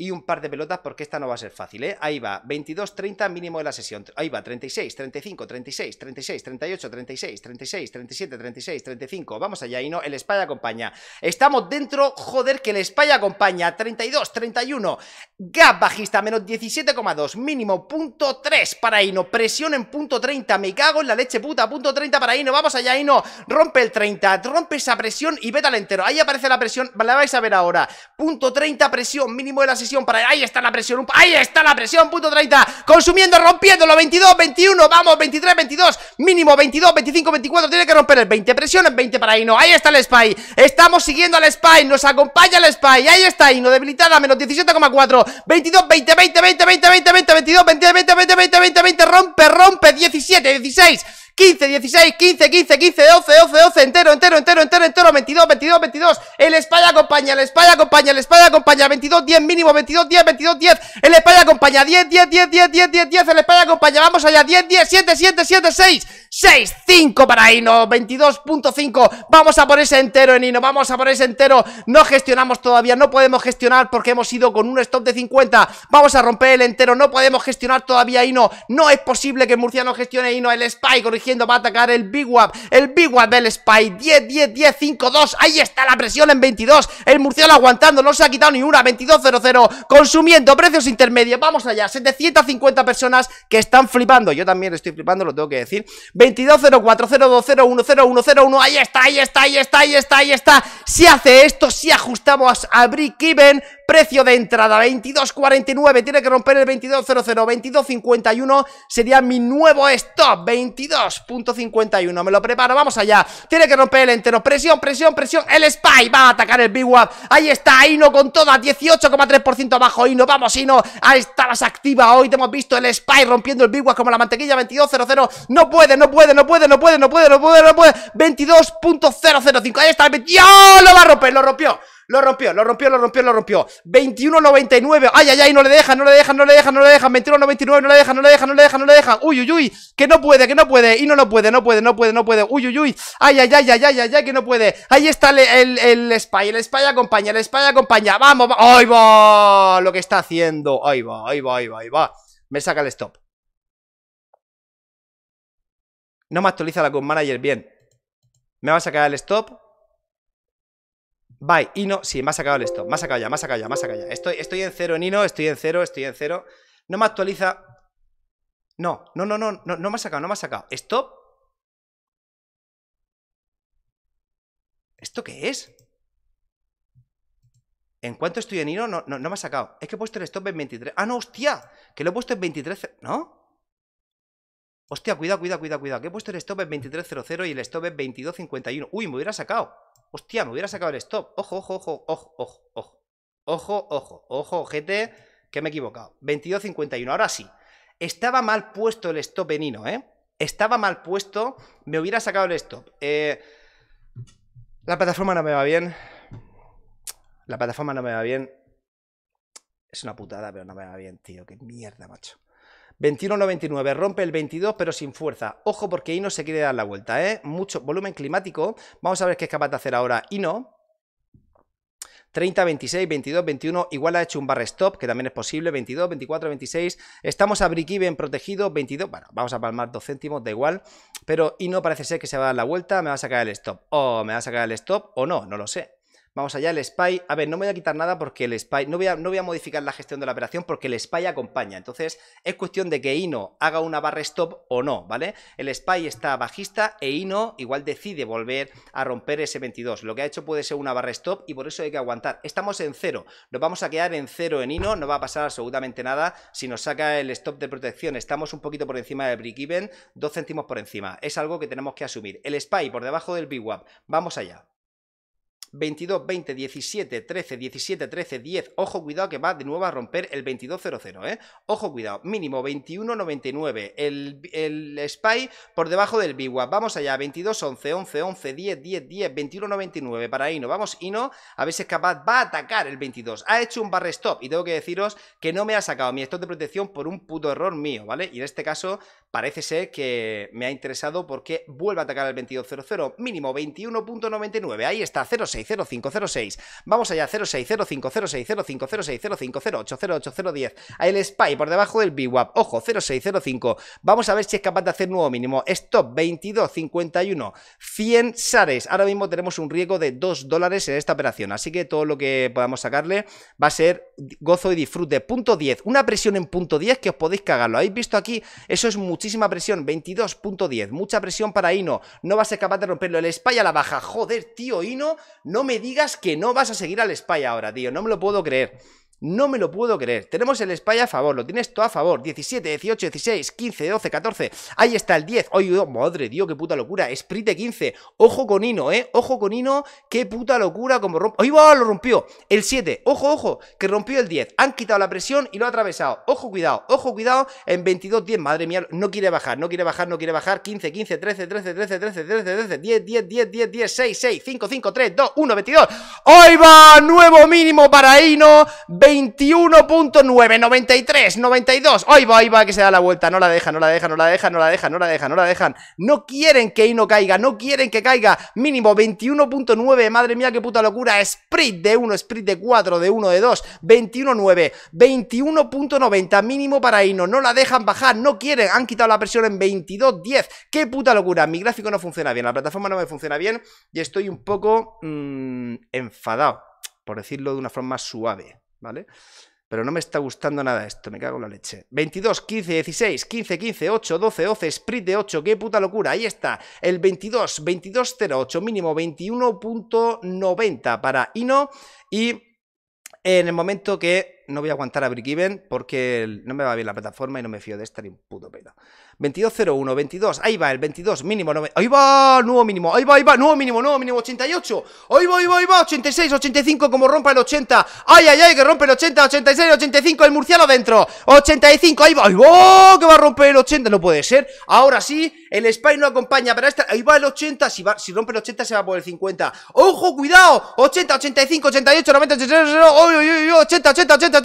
y un par de pelotas porque esta no va a ser fácil, ¿eh? Ahí va, 22, 30 mínimo de la sesión. Ahí va, 36, 35, 36, 36, 38, 36, 36, 37, 36, 35. Vamos allá, y no, el Spy acompaña. Estamos dentro, joder, que el Spy acompaña. 32, 31. Gap bajista, menos 17,2. Mínimo, punto 3 para Ino. Presión en punto 30. Me cago en la leche puta. Punto 30 para Ino. Vamos allá, no Rompe el 30. Rompe esa presión y vete al entero. Ahí aparece la presión. La vais a ver ahora. Punto 30, presión mínimo de la sesión. Ahí está la presión, ahí está la presión, punto 30 Consumiendo, rompiéndolo, 22, 21 Vamos, 23, 22, mínimo 22, 25, 24 Tiene que romper el 20, presiones 20 para ahí no Ahí está el Spy, estamos siguiendo al Spy Nos acompaña el Spy, ahí está no Debilitada, menos 17,4 22, 20, 20, 20, 20, 20, 20, 22 20, 20, 20, 20, 20, 20, rompe, rompe 17, 16 15, 16, 15, 15, 15, 12, 12, 12, entero, entero, entero, entero, entero, 22, 22, 22, el España acompaña, el España acompaña, el España acompaña, 22, 10 mínimo, 22, 10, 22, 10, el España acompaña, 10, 10, 10, 10, 10, 10, 10, el España acompaña, vamos allá, 10, 10, 7, 7, 7, 6, 6-5 para Hino, 22.5, vamos a por ese entero en Hino, vamos a por ese entero, no gestionamos todavía, no podemos gestionar porque hemos ido con un stop de 50, vamos a romper el entero, no podemos gestionar todavía Hino, no es posible que el murciano gestione Hino, el Spy corrigiendo va a atacar el Big Wap, el Big Wap del Spy, 10, 10, 10, 5, 2, ahí está la presión en 22, el murciano aguantando, no se ha quitado ni una, 22, 0, 0, consumiendo precios intermedios, vamos allá, 750 personas que están flipando, yo también estoy flipando, lo tengo que decir, 220402010101. Ahí está, ahí está, ahí está, ahí está, ahí está. Si hace esto, si ajustamos a Brick even, Precio de entrada 22.49, tiene que romper el 22.00, 22.51 sería mi nuevo stop, 22.51, me lo preparo, vamos allá, tiene que romper el entero, presión, presión, presión, el Spy va a atacar el Big wap ahí está no, con toda, 18,3% abajo no, vamos Ino, ahí está, las activa hoy, te hemos visto el Spy rompiendo el Big wap como la mantequilla, 22.00, no puede, no puede, no puede, no puede, no puede, no puede, no puede, 22.005, ahí está, el... ¡Yo! lo va a romper, lo rompió! Lo rompió, lo rompió, lo rompió, lo rompió. 21.99. Ay, ay, ay, no le deja, no le deja, no le deja, no le deja. 21.99, no le deja, no le deja, no le deja, no le dejan. Uy, uy, uy. Que no puede, que no puede. Y no lo puede, no puede, no puede, no puede. Uy, uy, uy. Ay, ay, ay, ay, ay, ay, ay que no puede. Ahí está el, el, el spy. El spy acompaña, el spy acompaña. Vamos, va. ¡Ay va. Lo que está haciendo. Ahí va, ahí va, ahí va, va. Me saca el stop. No me actualiza la con Manager bien. Me va a sacar el stop Bye, no, Sí, me ha sacado el esto. Me ha sacado ya, me ha sacado ya, me ha ya. Estoy, en cero en estoy en cero, estoy en cero. No me actualiza. No, no, no, no, no, me ha sacado, no me ha sacado. Stop. ¿Esto qué es? En cuánto estoy en Nino, no, no, no me ha sacado. Es que he puesto el stop en 23. Ah, no, hostia, que lo he puesto en 23. ¿No? Hostia, cuidado, cuidado, cuidado, cuidado. Que he puesto el stop en 23.00 y el stop en 22.51. Uy, me hubiera sacado. Hostia, me hubiera sacado el stop. Ojo, ojo, ojo, ojo, ojo, ojo. Ojo, ojo, ojo, gente, que me he equivocado. 22.51, ahora sí. Estaba mal puesto el stop en Ino, ¿eh? Estaba mal puesto, me hubiera sacado el stop. Eh, la plataforma no me va bien. La plataforma no me va bien. Es una putada, pero no me va bien, tío. Qué mierda, macho. 21 21.99, rompe el 22 pero sin fuerza. Ojo porque Ino se quiere dar la vuelta, ¿eh? Mucho volumen climático. Vamos a ver qué es capaz de hacer ahora Ino. 30, 26, 22, 21, igual ha hecho un barre stop, que también es posible, 22, 24, 26, estamos a break bien protegido, 22, bueno, vamos a palmar 2 céntimos, da igual, pero y parece ser que se va a dar la vuelta, me va a sacar el stop, o oh, me va a sacar el stop, o no, no lo sé, Vamos allá, el spy. A ver, no me voy a quitar nada porque el spy. No voy, a, no voy a modificar la gestión de la operación porque el spy acompaña. Entonces, es cuestión de que Ino haga una barra stop o no, ¿vale? El spy está bajista e Ino igual decide volver a romper ese 22. Lo que ha hecho puede ser una barra stop y por eso hay que aguantar. Estamos en cero. Nos vamos a quedar en cero en Ino. No va a pasar absolutamente nada si nos saca el stop de protección. Estamos un poquito por encima del break-even, dos céntimos por encima. Es algo que tenemos que asumir. El spy por debajo del VWAP. Vamos allá. 22, 20, 17, 13, 17, 13, 10. Ojo, cuidado que va de nuevo a romper el 2200, ¿eh? Ojo, cuidado. Mínimo 21,99. El, el Spy por debajo del BWAP. Vamos allá. 22, 11, 11, 11, 10, 10, 10. 21, 99, para Ino. Vamos, Ino. A ver si es capaz. Va a atacar el 22. Ha hecho un bar stop. Y tengo que deciros que no me ha sacado mi stop de protección por un puto error mío, ¿vale? Y en este caso parece ser que me ha interesado porque vuelve a atacar el 2200. Mínimo 21,99. Ahí está, 06. 0506 Vamos allá, A El SPY por debajo del BWAP. Ojo, 0605. Vamos a ver si es capaz de hacer nuevo mínimo. Stop 2251. 100 SARES. Ahora mismo tenemos un riesgo de 2 dólares en esta operación. Así que todo lo que podamos sacarle va a ser gozo y disfrute. Punto 10. Una presión en punto 10 que os podéis cagarlo Lo habéis visto aquí. Eso es muchísima presión. 22.10. Mucha presión para Hino. No va a ser capaz de romperlo. El SPY a la baja. Joder, tío, Hino no me digas que no vas a seguir al Spy ahora, tío. No me lo puedo creer. No me lo puedo creer. Tenemos el Spy a favor, lo tienes todo a favor. 17, 18, 16, 15, 12, 14. Ahí está el 10. ¡Ay, oh, madre, Dios, qué puta locura! Sprite 15. Ojo con Hino, ¿eh? Ojo con Hino. ¡Qué puta locura! Como rompe. ¡Ay, va! Lo rompió. El 7. Ojo, ojo, que rompió el 10. Han quitado la presión y lo ha atravesado. Ojo, cuidado, ojo, cuidado. En 22, 10. Madre mía, no quiere bajar, no quiere bajar, no quiere bajar. 15, 15, 13, 13, 13, 13, 13, 13, 10, 10, 10, 10, 10, 6, 6, 5, 5, 3, 2, 1, 22. ¡Ay va! Nuevo mínimo para Hino. 20 21.9, 93, 92. Ahí va, ahí va, que se da la vuelta. No la deja, no la deja, no la dejan, no la dejan no la deja, no la dejan. No quieren que Ino caiga, no quieren que caiga. Mínimo 21.9, madre mía, qué puta locura. Sprint de 1, sprint de 4, de 1, de 2. 21.9, 21.90, mínimo para Ino. No la dejan bajar, no quieren. Han quitado la presión en 22.10. Qué puta locura. Mi gráfico no funciona bien, la plataforma no me funciona bien y estoy un poco mm, enfadado, por decirlo de una forma suave. ¿vale? Pero no me está gustando nada esto, me cago en la leche. 22, 15, 16, 15, 15, 8, 12, 12 sprint de 8, qué puta locura, ahí está. El 22, 22, 2208, mínimo 21.90 para Ino. Y en el momento que no voy a aguantar a Even porque no me va bien la plataforma y no me fío de esta ni un puto 22.01, 22, ahí va el 22, mínimo, no me... ahí va, nuevo mínimo, ahí va, ahí va, nuevo mínimo, nuevo mínimo, 88, ahí va, ahí va, ahí va, 86, 85, como rompa el 80, ay, ay, ay, que rompe el 80, 86, 85, el murciano dentro, 85, ahí va, ahí va, que va a romper el 80, no puede ser, ahora sí, el Spy no acompaña, para esta, ahí va el 80, si, va, si rompe el 80 se va por el 50, ojo, cuidado, 80, 85, 88, 90, 80, 80, 80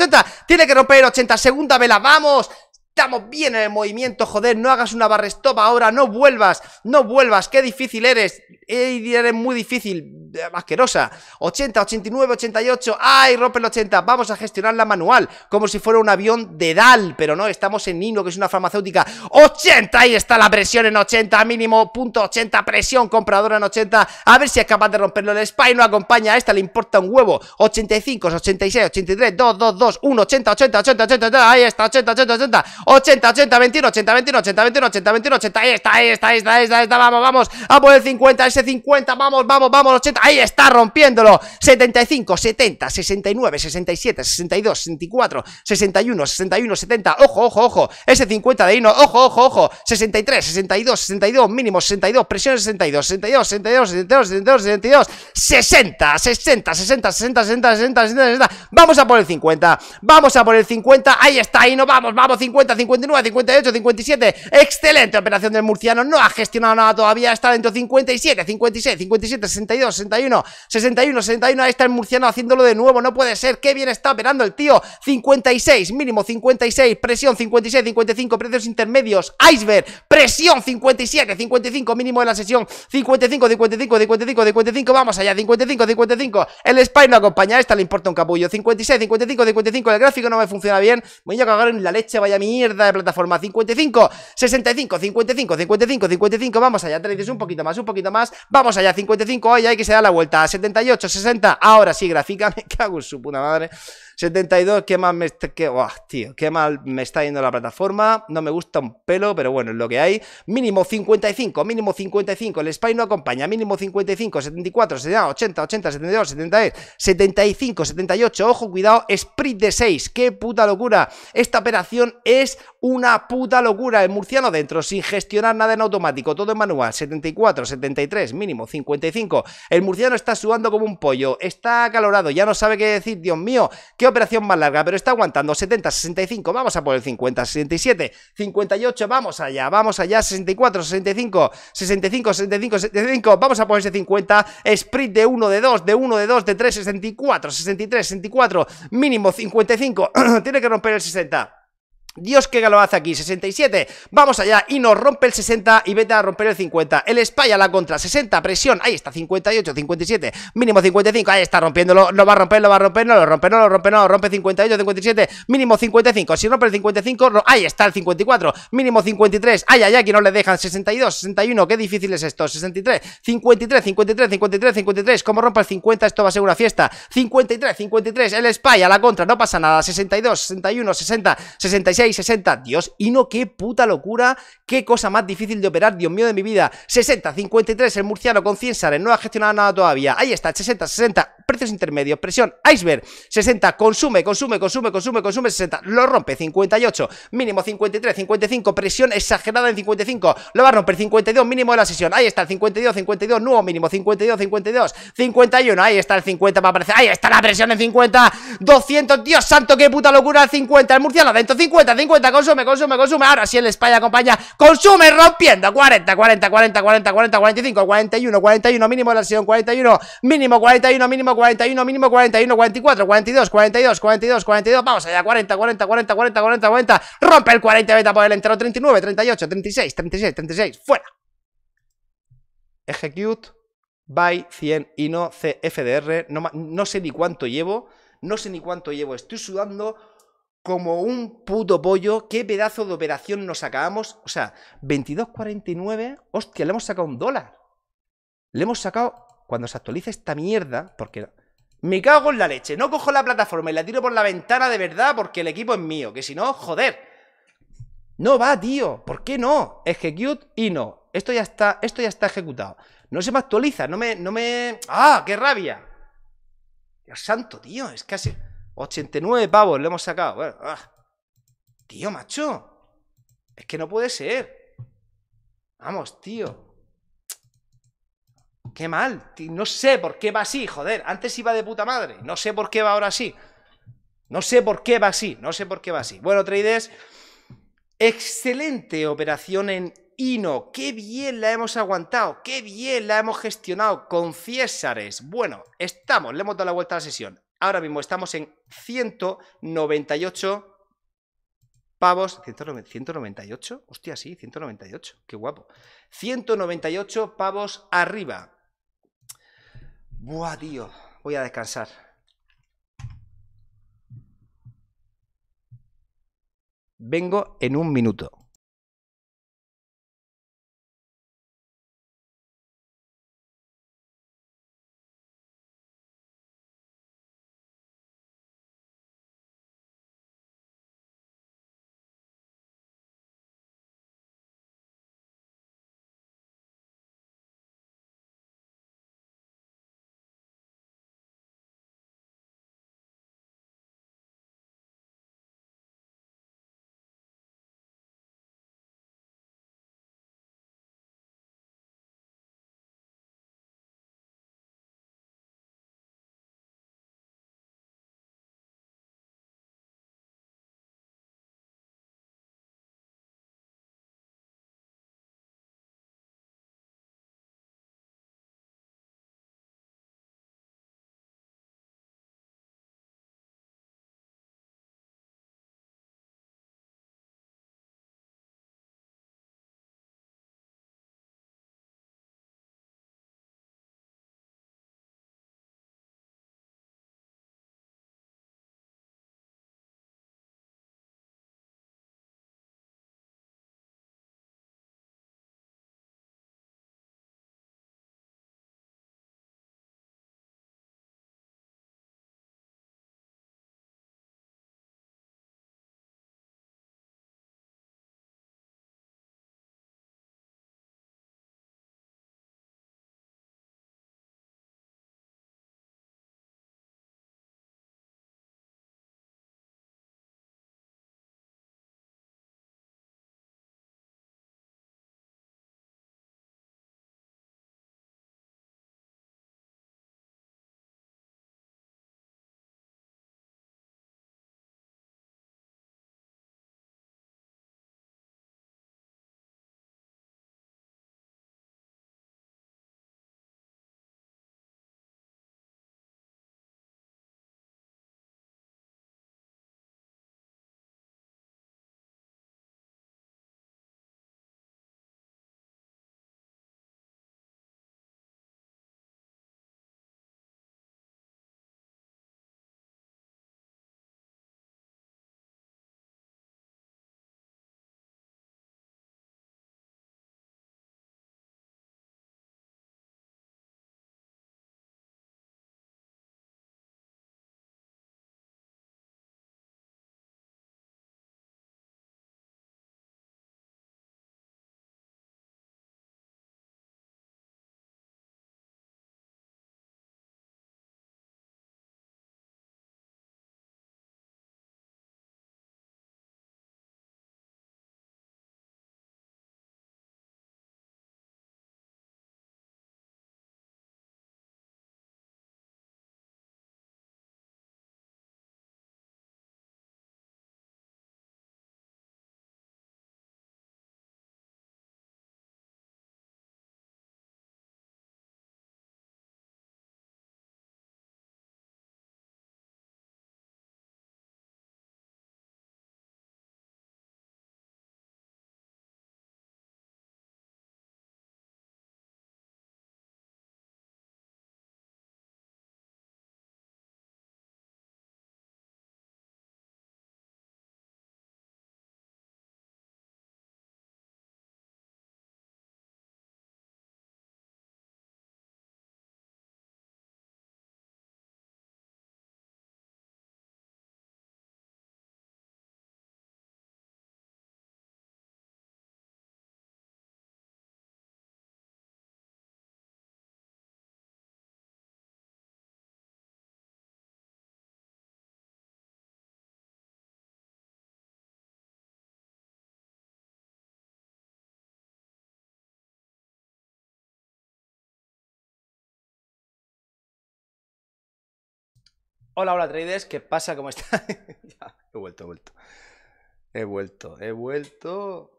tiene que romper 80, segunda vela, vamos Estamos bien en el movimiento, joder, no hagas una barrestopa ahora, no vuelvas, no vuelvas, qué difícil eres, eres muy difícil, asquerosa. 80, 89, 88, ¡ay, rompe el 80! Vamos a gestionarla manual, como si fuera un avión de DAL, pero no, estamos en Nino, que es una farmacéutica. ¡80! Ahí está la presión en 80, mínimo, punto 80, presión compradora en 80, a ver si es capaz de romperlo. El Spy no acompaña a esta, le importa un huevo. 85, 86, 83, 2, 2, 2, 1, 80, 80, 80, 80, ahí está, 80, 80, 80. 80, 80, 21, 80, 21, 80, 21, 80, 21, 80 Ahí está, ahí está, ahí está, ahí está, Vamos, vamos, a por el 50, ese 50 Vamos, vamos, vamos, 80, ahí está rompiéndolo 75, 70, 69, 67, 62, 64 61, 61, 70 Ojo, ojo, ojo, ese 50 de Hino Ojo, ojo, ojo, 63, 62, 62 Mínimo 62, presión 62 62, 62, 62, 62, 62 60, 60, 60, 60, 60, 60, 60, 60 Vamos a por el 50 Vamos a por el 50, ahí está ahí no, Vamos, vamos, 50 59, 58, 57 Excelente operación del murciano No ha gestionado nada todavía, está dentro 57 56, 57, 62, 61 61, 61, ahí está el murciano Haciéndolo de nuevo, no puede ser, qué bien está operando El tío, 56, mínimo 56 Presión 56, 55 Precios intermedios, iceberg Presión 57, 55, mínimo de la sesión 55, 55, 55, 55 Vamos allá, 55, 55 El spy no acompaña, a esta le importa un capullo 56, 55, 55, el gráfico no me funciona bien voy a cagar en la leche, vaya mía mierda de plataforma 55, 65, 55, 55, 55 Vamos allá, dices un poquito más, un poquito más Vamos allá, 55, ay, hay que se da la vuelta 78, 60, ahora sí, gráfica que hago su puta madre 72, qué mal me está, qué, mal me está yendo la plataforma. No me gusta un pelo, pero bueno, es lo que hay. Mínimo 55, mínimo 55. El spy no acompaña. Mínimo 55, 74, 70, 80, 80, 72, 73, 75, 78. Ojo, cuidado. Sprint de 6. Qué puta locura. Esta operación es una puta locura. El murciano dentro, sin gestionar nada en automático. Todo en manual. 74, 73, mínimo 55. El murciano está sudando como un pollo. Está acalorado. Ya no sabe qué decir. Dios mío operación más larga, pero está aguantando 70, 65, vamos a poner 50, 67, 58, vamos allá, vamos allá, 64, 65, 65, 65, 65, vamos a ponerse ese 50, sprint de 1, de 2, de 1, de 2, de 3, 64, 63, 64, mínimo 55, tiene que romper el 60. Dios, qué lo hace aquí, 67, vamos allá, y nos rompe el 60 y vete a romper el 50, el Spy a la contra, 60, presión, ahí está, 58, 57, mínimo 55, ahí está rompiéndolo, lo va a romper, lo va a romper, no lo rompe, no lo rompe, no lo rompe, 58, 57, mínimo 55, si rompe el 55, ahí está el 54, mínimo 53, ay, ay, aquí no le dejan, 62, 61, qué difícil es esto, 63, 53, 53, 53, 53, como rompa el 50, esto va a ser una fiesta, 53, 53, el Spy a la contra, no pasa nada, 62, 61, 60, 67, 60, Dios, y no qué puta locura, qué cosa más difícil de operar, Dios mío de mi vida, 60, 53, el murciano con 100 no ha gestionado nada todavía, ahí está, 60, 60, precios intermedios, presión, iceberg, 60, consume, consume, consume, consume, consume, 60, lo rompe, 58, mínimo 53, 55, presión exagerada en 55, lo va a romper, 52, mínimo de la sesión, ahí está el 52, 52, nuevo mínimo, 52, 52, 51, ahí está el 50 Va a aparecer, ahí está la presión en 50, 200, Dios santo, qué puta locura, 50, el Murciano adentro 50, 50, consume, consume, consume, ahora sí el España acompaña, consume, rompiendo, 40, 40, 40, 40, 40, 45, 41, 41, mínimo de la sesión, 41, mínimo, 41, mínimo, 41, mínimo 41, 44, 42, 42, 42, 42, vamos allá, 40, 40, 40, 40, 40, 40, rompe el 40 beta por el entero, 39, 38, 36, 36, 36, fuera. Execute by 100 y no CFDR, no, no sé ni cuánto llevo, no sé ni cuánto llevo, estoy sudando como un puto pollo, qué pedazo de operación nos acabamos, o sea, 22 49, hostia, le hemos sacado un dólar, le hemos sacado cuando se actualice esta mierda, porque... Me cago en la leche, no cojo la plataforma y la tiro por la ventana de verdad porque el equipo es mío, que si no, joder. No va, tío, ¿por qué no? Execute y no. Esto ya está, esto ya está ejecutado. No se me actualiza, no me, no me... ¡Ah, qué rabia! Dios santo, tío, es casi... 89 pavos lo hemos sacado. Ah. Tío, macho. Es que no puede ser. Vamos, tío qué mal, no sé por qué va así, joder, antes iba de puta madre, no sé por qué va ahora así, no sé por qué va así, no sé por qué va así. Bueno, traders, excelente operación en Hino, qué bien la hemos aguantado, qué bien la hemos gestionado con Césares. Bueno, estamos, le hemos dado la vuelta a la sesión. Ahora mismo estamos en 198 pavos, 198, hostia, sí, 198, qué guapo. 198 pavos arriba. Buah, tío. Voy a descansar. Vengo en un minuto. Hola, hola traders, ¿qué pasa? ¿Cómo está? he vuelto, he vuelto. He vuelto, he vuelto.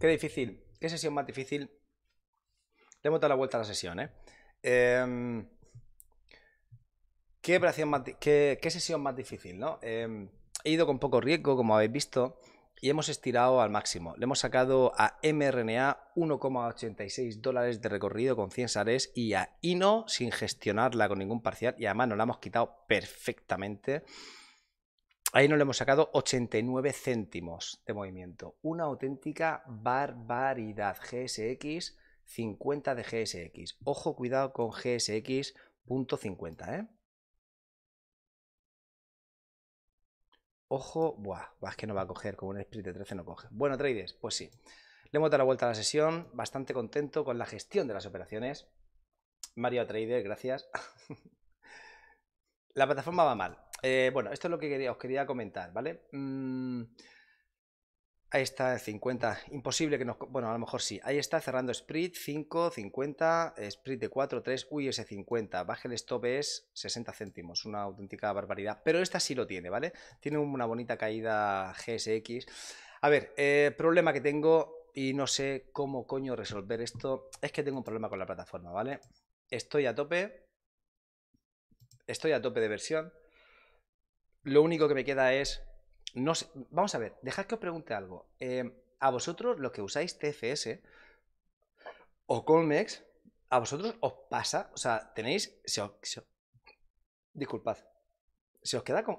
Qué difícil, qué sesión más difícil. Le hemos dado la vuelta a la sesión, ¿eh? Em, qué, sesión más difícil, ¿no? Em, he ido con poco riesgo, como habéis visto y hemos estirado al máximo. Le hemos sacado a mRNA 1,86 dólares de recorrido con 100 sales y a INO sin gestionarla con ningún parcial y además nos la hemos quitado perfectamente. Ahí no le hemos sacado 89 céntimos de movimiento. Una auténtica barbaridad. GSX 50 de GSX. Ojo, cuidado con GSX.50, ¿eh? Ojo, buah, es que no va a coger, con un split de 13 no coge. Bueno, traders, pues sí. Le hemos dado la vuelta a la sesión, bastante contento con la gestión de las operaciones. Mario Trader, gracias. la plataforma va mal. Eh, bueno, esto es lo que quería, os quería comentar, ¿vale? Mm, Ahí está 50. Imposible que nos... Bueno, a lo mejor sí. Ahí está cerrando Sprit 5, 50, eh, Sprit de 4, 3, ese 50. Baje el stop es 60 céntimos. Una auténtica barbaridad. Pero esta sí lo tiene, ¿vale? Tiene una bonita caída GSX. A ver, eh, problema que tengo y no sé cómo coño resolver esto. Es que tengo un problema con la plataforma, ¿vale? Estoy a tope. Estoy a tope de versión. Lo único que me queda es vamos a ver, dejad que os pregunte algo. Em, a vosotros, los que usáis TFS o Colmex, a vosotros os pasa, o sea, tenéis, disculpad, se os queda con...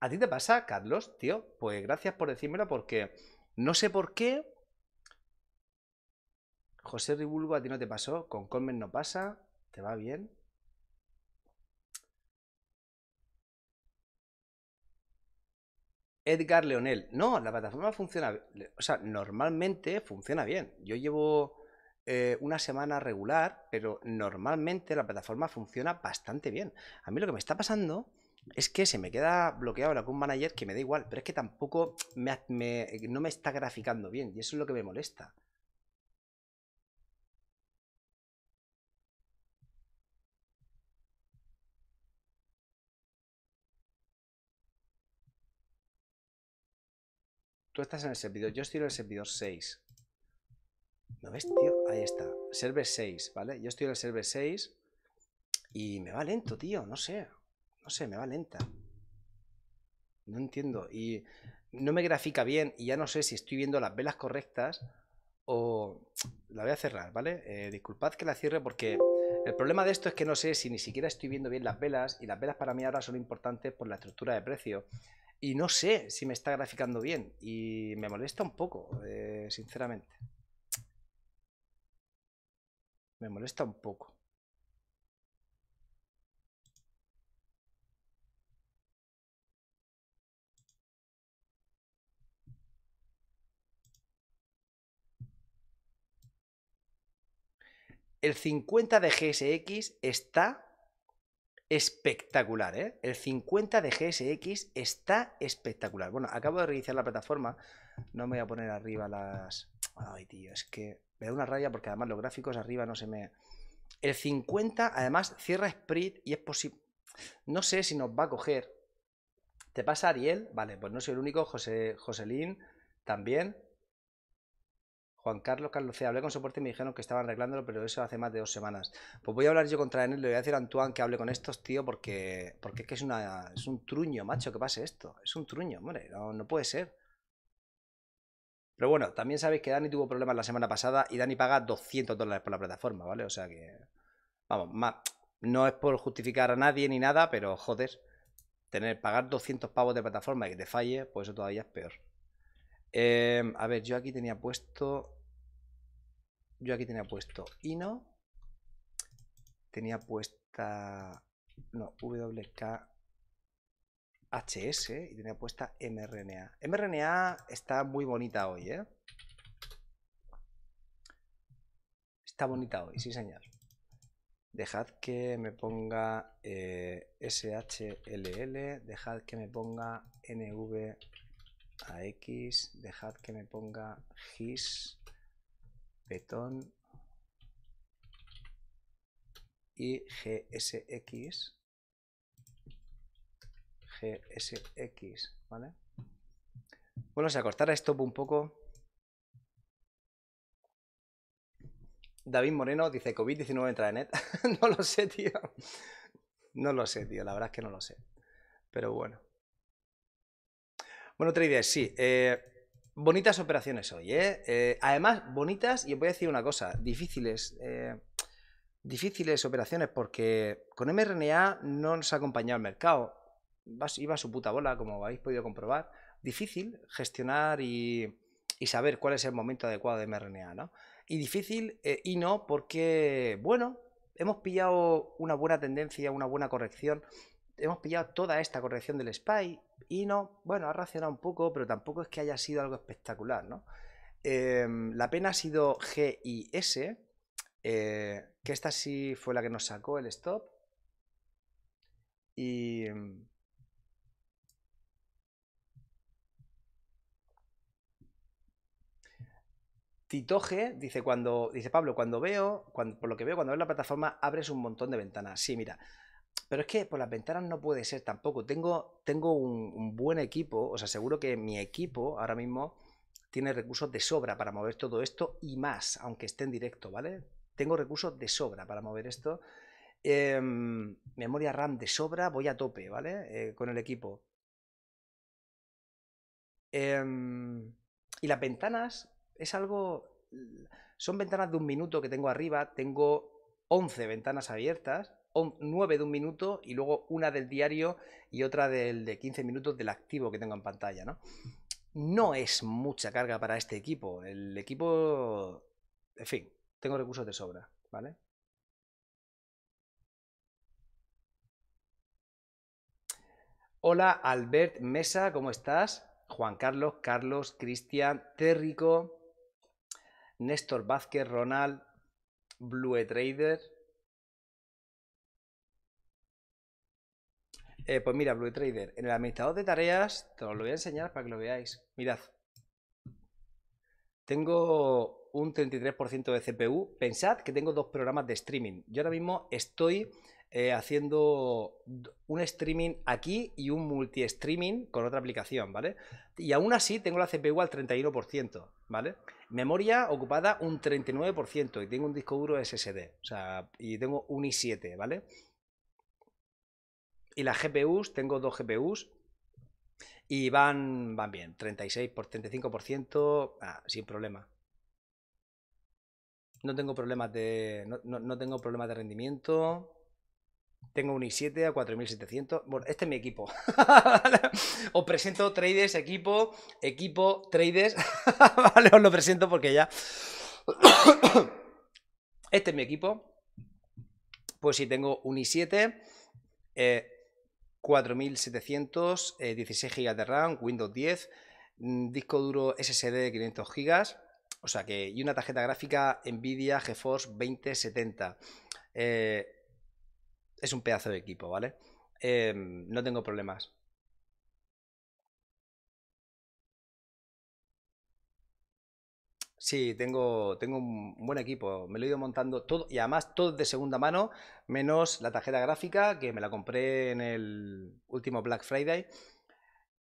¿A ti te pasa, Carlos, tío? Pues gracias por decírmelo porque no sé por qué... José rivulgo a ti no te pasó, con Colmex no pasa, te va bien. Edgar Leonel. No, la plataforma funciona, o sea, normalmente funciona bien. Yo llevo eh, una semana regular, pero normalmente la plataforma funciona bastante bien. A mí lo que me está pasando es que se me queda bloqueado la un manager que me da igual, pero es que tampoco me, no me está graficando bien y eso es lo que me molesta. Tú estás en el servidor, yo estoy en el servidor 6. no ves, tío? Ahí está. Server 6, ¿vale? Yo estoy en el server 6 y me va lento, tío. No sé. No sé, me va lenta. No entiendo. Y no me grafica bien y ya no sé si estoy viendo las velas correctas o... La voy a cerrar, ¿vale? Eh, disculpad que la cierre porque el problema de esto es que no sé si ni siquiera estoy viendo bien las velas y las velas para mí ahora son importantes por la estructura de precio y no sé si me está graficando bien y me molesta un poco, eh, sinceramente. Me molesta un poco. El 50 de GSX está espectacular, ¿eh? El 50 de GSX está espectacular. Bueno, acabo de reiniciar la plataforma. No me voy a poner arriba las... Ay, tío, es que me da una raya porque además los gráficos arriba no se me... El 50, además, cierra Sprint y es posible... No sé si nos va a coger. ¿Te pasa Ariel? Vale, pues no soy el único. José, Joselín también. Juan Carlos Carlos C. Hablé con soporte y me dijeron que estaban arreglándolo, pero eso hace más de dos semanas. Pues voy a hablar yo contra él, le voy a decir a Antoine que hable con estos, tío, porque, porque es que es, una, es un truño, macho, que pase esto. Es un truño, hombre, no, puede ser. Pero bueno, también sabéis que Dani tuvo problemas la semana pasada y Dani paga 200 dólares por la plataforma, ¿vale? O sea que, vamos, no es por justificar a nadie ni nada, pero joder, tener, pagar 200 pavos de plataforma y que te falle, pues eso todavía es peor. Eh, a ver, yo aquí tenía puesto yo aquí tenía puesto Ino. Tenía puesta. No, WK. HS y tenía puesta mRNA. mRNA está muy bonita hoy, ¿eh? Está bonita hoy, sí señor. Dejad que me ponga eh, SHLL, dejad que me ponga NVAX, dejad que me ponga GIS, Betón. y GSX. GSX, ¿vale? Bueno, se acortará esto un poco. David Moreno dice COVID-19 entra en net. no lo sé, tío. No lo sé, tío. La verdad es que no lo sé. Pero bueno. Bueno, otra idea, sí. Eh, Bonitas operaciones hoy, ¿eh? ¿eh? Además, bonitas, y os voy a decir una cosa, difíciles. Eh, difíciles operaciones porque con mRNA no nos ha acompañado el mercado. Iba su puta bola, como habéis podido comprobar. Difícil gestionar y, saber cuál es el momento adecuado de mRNA, ¿no? Y difícil eh, y no porque, bueno, hemos pillado una buena tendencia, una buena corrección. Hemos pillado toda esta corrección del SPY y no, bueno, ha reaccionado un poco, pero tampoco es que haya sido algo espectacular, ¿no? Em, la pena ha sido G eh, que esta sí fue la que nos sacó el stop. Y... Em, Titoge dice cuando dice Pablo, cuando veo, por lo que veo, cuando veo la plataforma abres un montón de ventanas. Sí, mira, pero es que por las ventanas no puede ser tampoco. Tengo, tengo un, buen equipo, os aseguro que mi equipo ahora mismo tiene recursos de sobra para mover todo esto y más, aunque esté en directo, ¿vale? Tengo recursos de sobra para mover esto. Em, memoria RAM de sobra, voy a tope, ¿vale? Eh, con el equipo. Em, y las ventanas es algo... Son ventanas de un minuto que tengo arriba, tengo 11 ventanas abiertas nueve de un minuto y luego una del diario y otra del de 15 minutos del activo que tengo en pantalla, ¿no? No es mucha carga para este equipo. El equipo, en fin, tengo recursos de sobra, ¿vale? Hola Albert Mesa, ¿cómo estás? Juan Carlos, Carlos, Cristian, Térrico, Néstor Vázquez, Ronald, Blue Trader, Eh, pues mira, Blue Trader, en el administrador de tareas, os lo voy a enseñar para que lo veáis. Mirad, tengo un 33% de CPU. Pensad que tengo dos programas de streaming. Yo ahora mismo estoy eh, haciendo un streaming aquí y un multi-streaming con otra aplicación, ¿vale? Y aún así tengo la CPU al 31%, ¿vale? Memoria ocupada un 39% y tengo un disco duro SSD, o sea, y tengo un i7, ¿vale? Y las GPUs, tengo dos GPUs y van, van bien, 36 por 35%, ah, sin problema. No tengo problemas de. No, tengo problemas de rendimiento. Tengo un i7 a 4700. Bueno, este es mi equipo. os presento traders, equipo, equipo, traders. vale, os lo presento porque ya. este es mi equipo. Pues si tengo un i7. Eh, 4700, 16 GB de RAM, Windows 10, mm, disco duro SSD de 500 GB, o sea que, y una tarjeta gráfica Nvidia GeForce 2070. Eh, es un pedazo de equipo, ¿vale? Em, no tengo problemas. Sí, tengo, tengo un buen equipo. Me lo he ido montando todo y además todo de segunda mano, menos la tarjeta gráfica que me la compré en el último Black Friday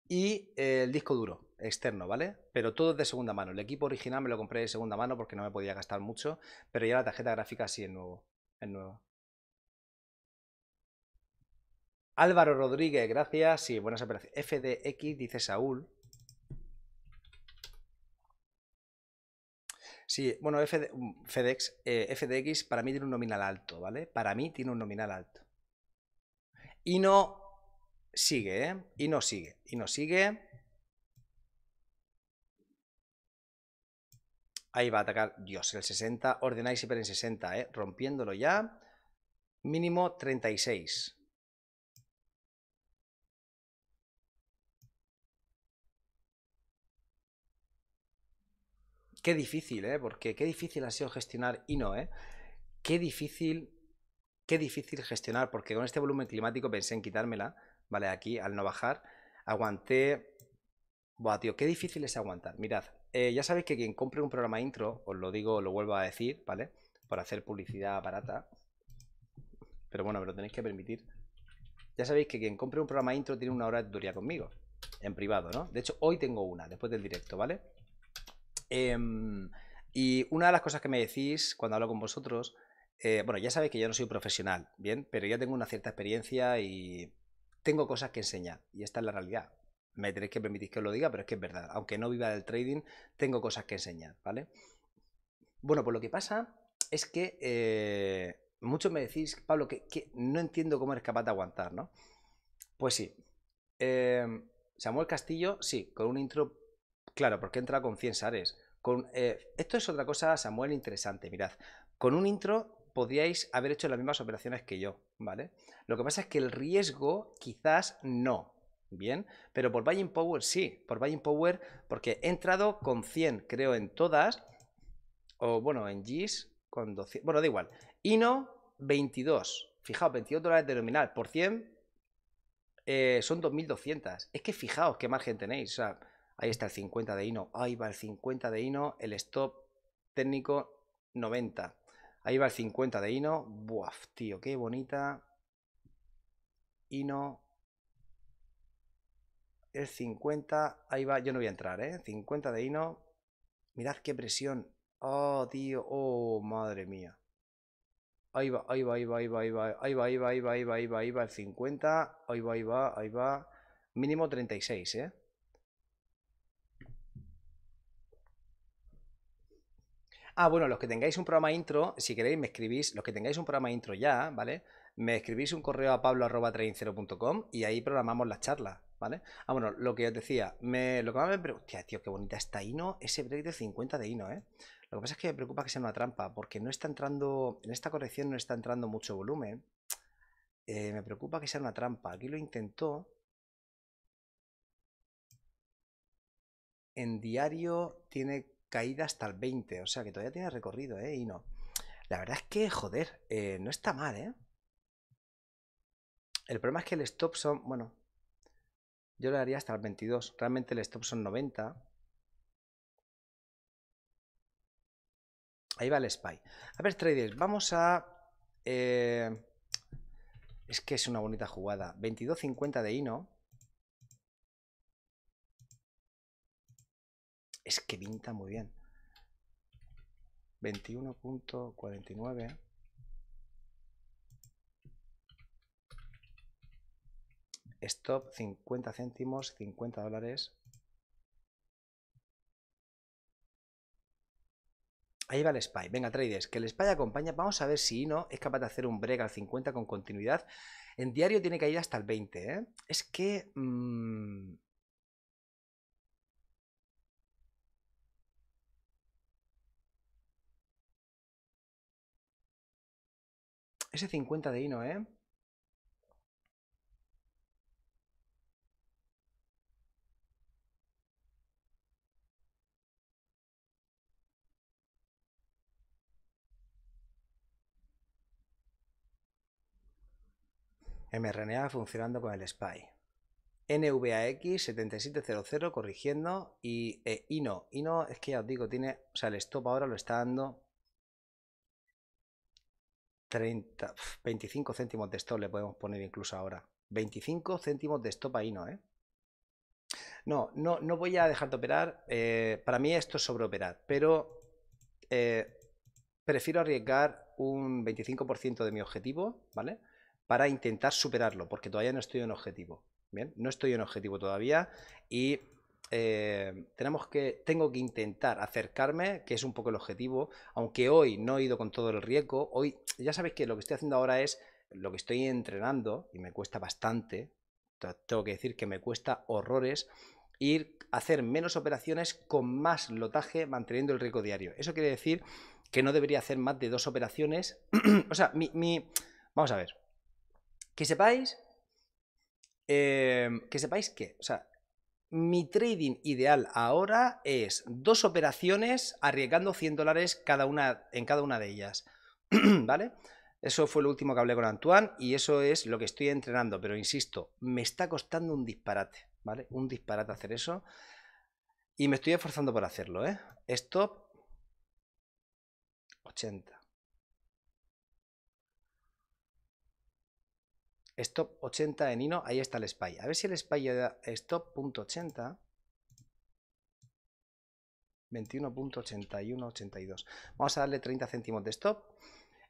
y el disco duro externo, ¿vale? Pero todo es de segunda mano. El equipo original me lo compré de segunda mano porque no me podía gastar mucho, pero ya la tarjeta gráfica sí es nuevo. Es nuevo. Álvaro Rodríguez, gracias. Sí, buenas operaciones. FDX, dice Saúl. Sí, bueno, FedEx, mm, eh, FDX para mí tiene un nominal alto, ¿vale? Para mí tiene un nominal alto. Y no sigue, ¿eh? Y no sigue, y no sigue. Ahí va a atacar, Dios, el 60, ordenáis hiper en 60, ¿eh? Rompiéndolo ya. Mínimo 36. Qué difícil, ¿eh? Porque qué difícil ha sido gestionar y no, ¿eh? Qué difícil, qué difícil gestionar, porque con este volumen climático pensé en quitármela, ¿vale? Aquí, al no bajar, aguanté... Buah, tío, qué difícil es aguantar. Mirad, eh, ya sabéis que quien compre un programa intro, os lo digo, lo vuelvo a decir, ¿vale? Por hacer publicidad barata. Pero bueno, me lo tenéis que permitir. Ya sabéis que quien compre un programa intro tiene una hora de tutoría conmigo, en privado, ¿no? De hecho, hoy tengo una, después del directo, ¿vale? Em, y una de las cosas que me decís cuando hablo con vosotros, eh, bueno, ya sabéis que yo no soy un profesional, ¿bien? Pero ya tengo una cierta experiencia y tengo cosas que enseñar. Y esta es la realidad. Me tenéis que permitir que os lo diga, pero es que es verdad. Aunque no viva del trading, tengo cosas que enseñar, ¿vale? Bueno, pues lo que pasa es que eh, muchos me decís, Pablo, que, no entiendo cómo eres capaz de aguantar, ¿no? Pues sí. Em, Samuel Castillo, sí, con un intro Claro, porque entra con 100 sares. Eh, esto es otra cosa, Samuel, interesante. Mirad, con un intro podíais haber hecho las mismas operaciones que yo, ¿vale? Lo que pasa es que el riesgo quizás no, ¿bien? Pero por Buying Power sí, por Buying Power porque he entrado con 100, creo, en todas, o bueno, en GIS con 200, bueno, da igual. Y no 22, fijaos, 22 dólares de nominal, por 100 eh, son 2.200. Es que fijaos qué margen tenéis, o sea, Ahí está el 50 de Hino. Ahí va el 50 de Hino. El stop técnico 90. Ahí va el 50 de Hino. Buaf, tío, qué bonita. Hino. El 50. Ahí va. Yo no voy a entrar, ¿eh? 50 de Hino. Mirad qué presión. Oh, tío. Oh, madre mía. Ahí va, ahí va, ahí va, ahí va, ahí va, ahí va, ahí va, ahí va, ahí va, ahí va, ahí va el 50. Ahí va, ahí va, ahí va. Mínimo 36, ¿eh? Ah, bueno, los que tengáis un programa intro, si queréis me escribís, los que tengáis un programa intro ya, ¿vale? Me escribís un correo a pablo.traincero.com y ahí programamos la charla, ¿vale? Ah, bueno, lo que os decía, lo que más me preocupa, hostia, tío, qué bonita está hino, ese break de 50 de hino, ¿eh? Lo que pasa es que me preocupa que sea una trampa, porque no está entrando, en esta corrección no está entrando mucho volumen. Eh, me preocupa que sea una trampa. Aquí lo intentó. En diario tiene caída hasta el 20, o sea que todavía tiene recorrido, ¿eh? Y no. La verdad es que, joder, eh, no está mal, ¿eh? El problema es que el stop son, bueno, yo lo haría hasta el 22, realmente el stop son 90. Ahí va el spy. A ver, traders, vamos a... Eh, es que es una bonita jugada. 22.50 de Ino. Es que pinta muy bien. 21.49. Stop 50 céntimos, 50 dólares. Ahí va el SPY. Venga, traders, que el SPY acompaña. Vamos a ver si no es capaz de hacer un break al 50 con continuidad. En diario tiene que ir hasta el 20. ¿eh? Es que... Mm, Ese 50 de INO, ¿eh? mRNA funcionando con el SPY. NVAX 7700 corrigiendo y eh, INO. INO es que ya os digo, tiene, o sea, el stop ahora lo está dando 30, 25 céntimos de stop le podemos poner incluso ahora. 25 céntimos de stop ahí no, ¿eh? No, no, no voy a dejar de operar. Eh, para mí esto es sobreoperar, pero eh, prefiero arriesgar un 25% de mi objetivo, ¿vale? Para intentar superarlo, porque todavía no estoy en objetivo. Bien, no estoy en objetivo todavía y eh, tenemos que, tengo que intentar acercarme, que es un poco el objetivo, aunque hoy no he ido con todo el riesgo, hoy ya sabéis que lo que estoy haciendo ahora es lo que estoy entrenando y me cuesta bastante, tengo que decir que me cuesta horrores ir a hacer menos operaciones con más lotaje manteniendo el riesgo diario. Eso quiere decir que no debería hacer más de dos operaciones, o sea, mi, vamos a ver, que sepáis, eh, que sepáis que, o sea, mi trading ideal ahora es dos operaciones arriesgando 100 dólares cada una, en cada una de ellas. ¿Vale? Eso fue lo último que hablé con Antoine y eso es lo que estoy entrenando, pero insisto, me está costando un disparate, ¿vale? Un disparate hacer eso y me estoy esforzando por hacerlo, ¿eh? Stop 80. stop 80 en Nino. ahí está el spy. A ver si el spy ya da stop.80. 21.81, 82. Vamos a darle 30 céntimos de stop.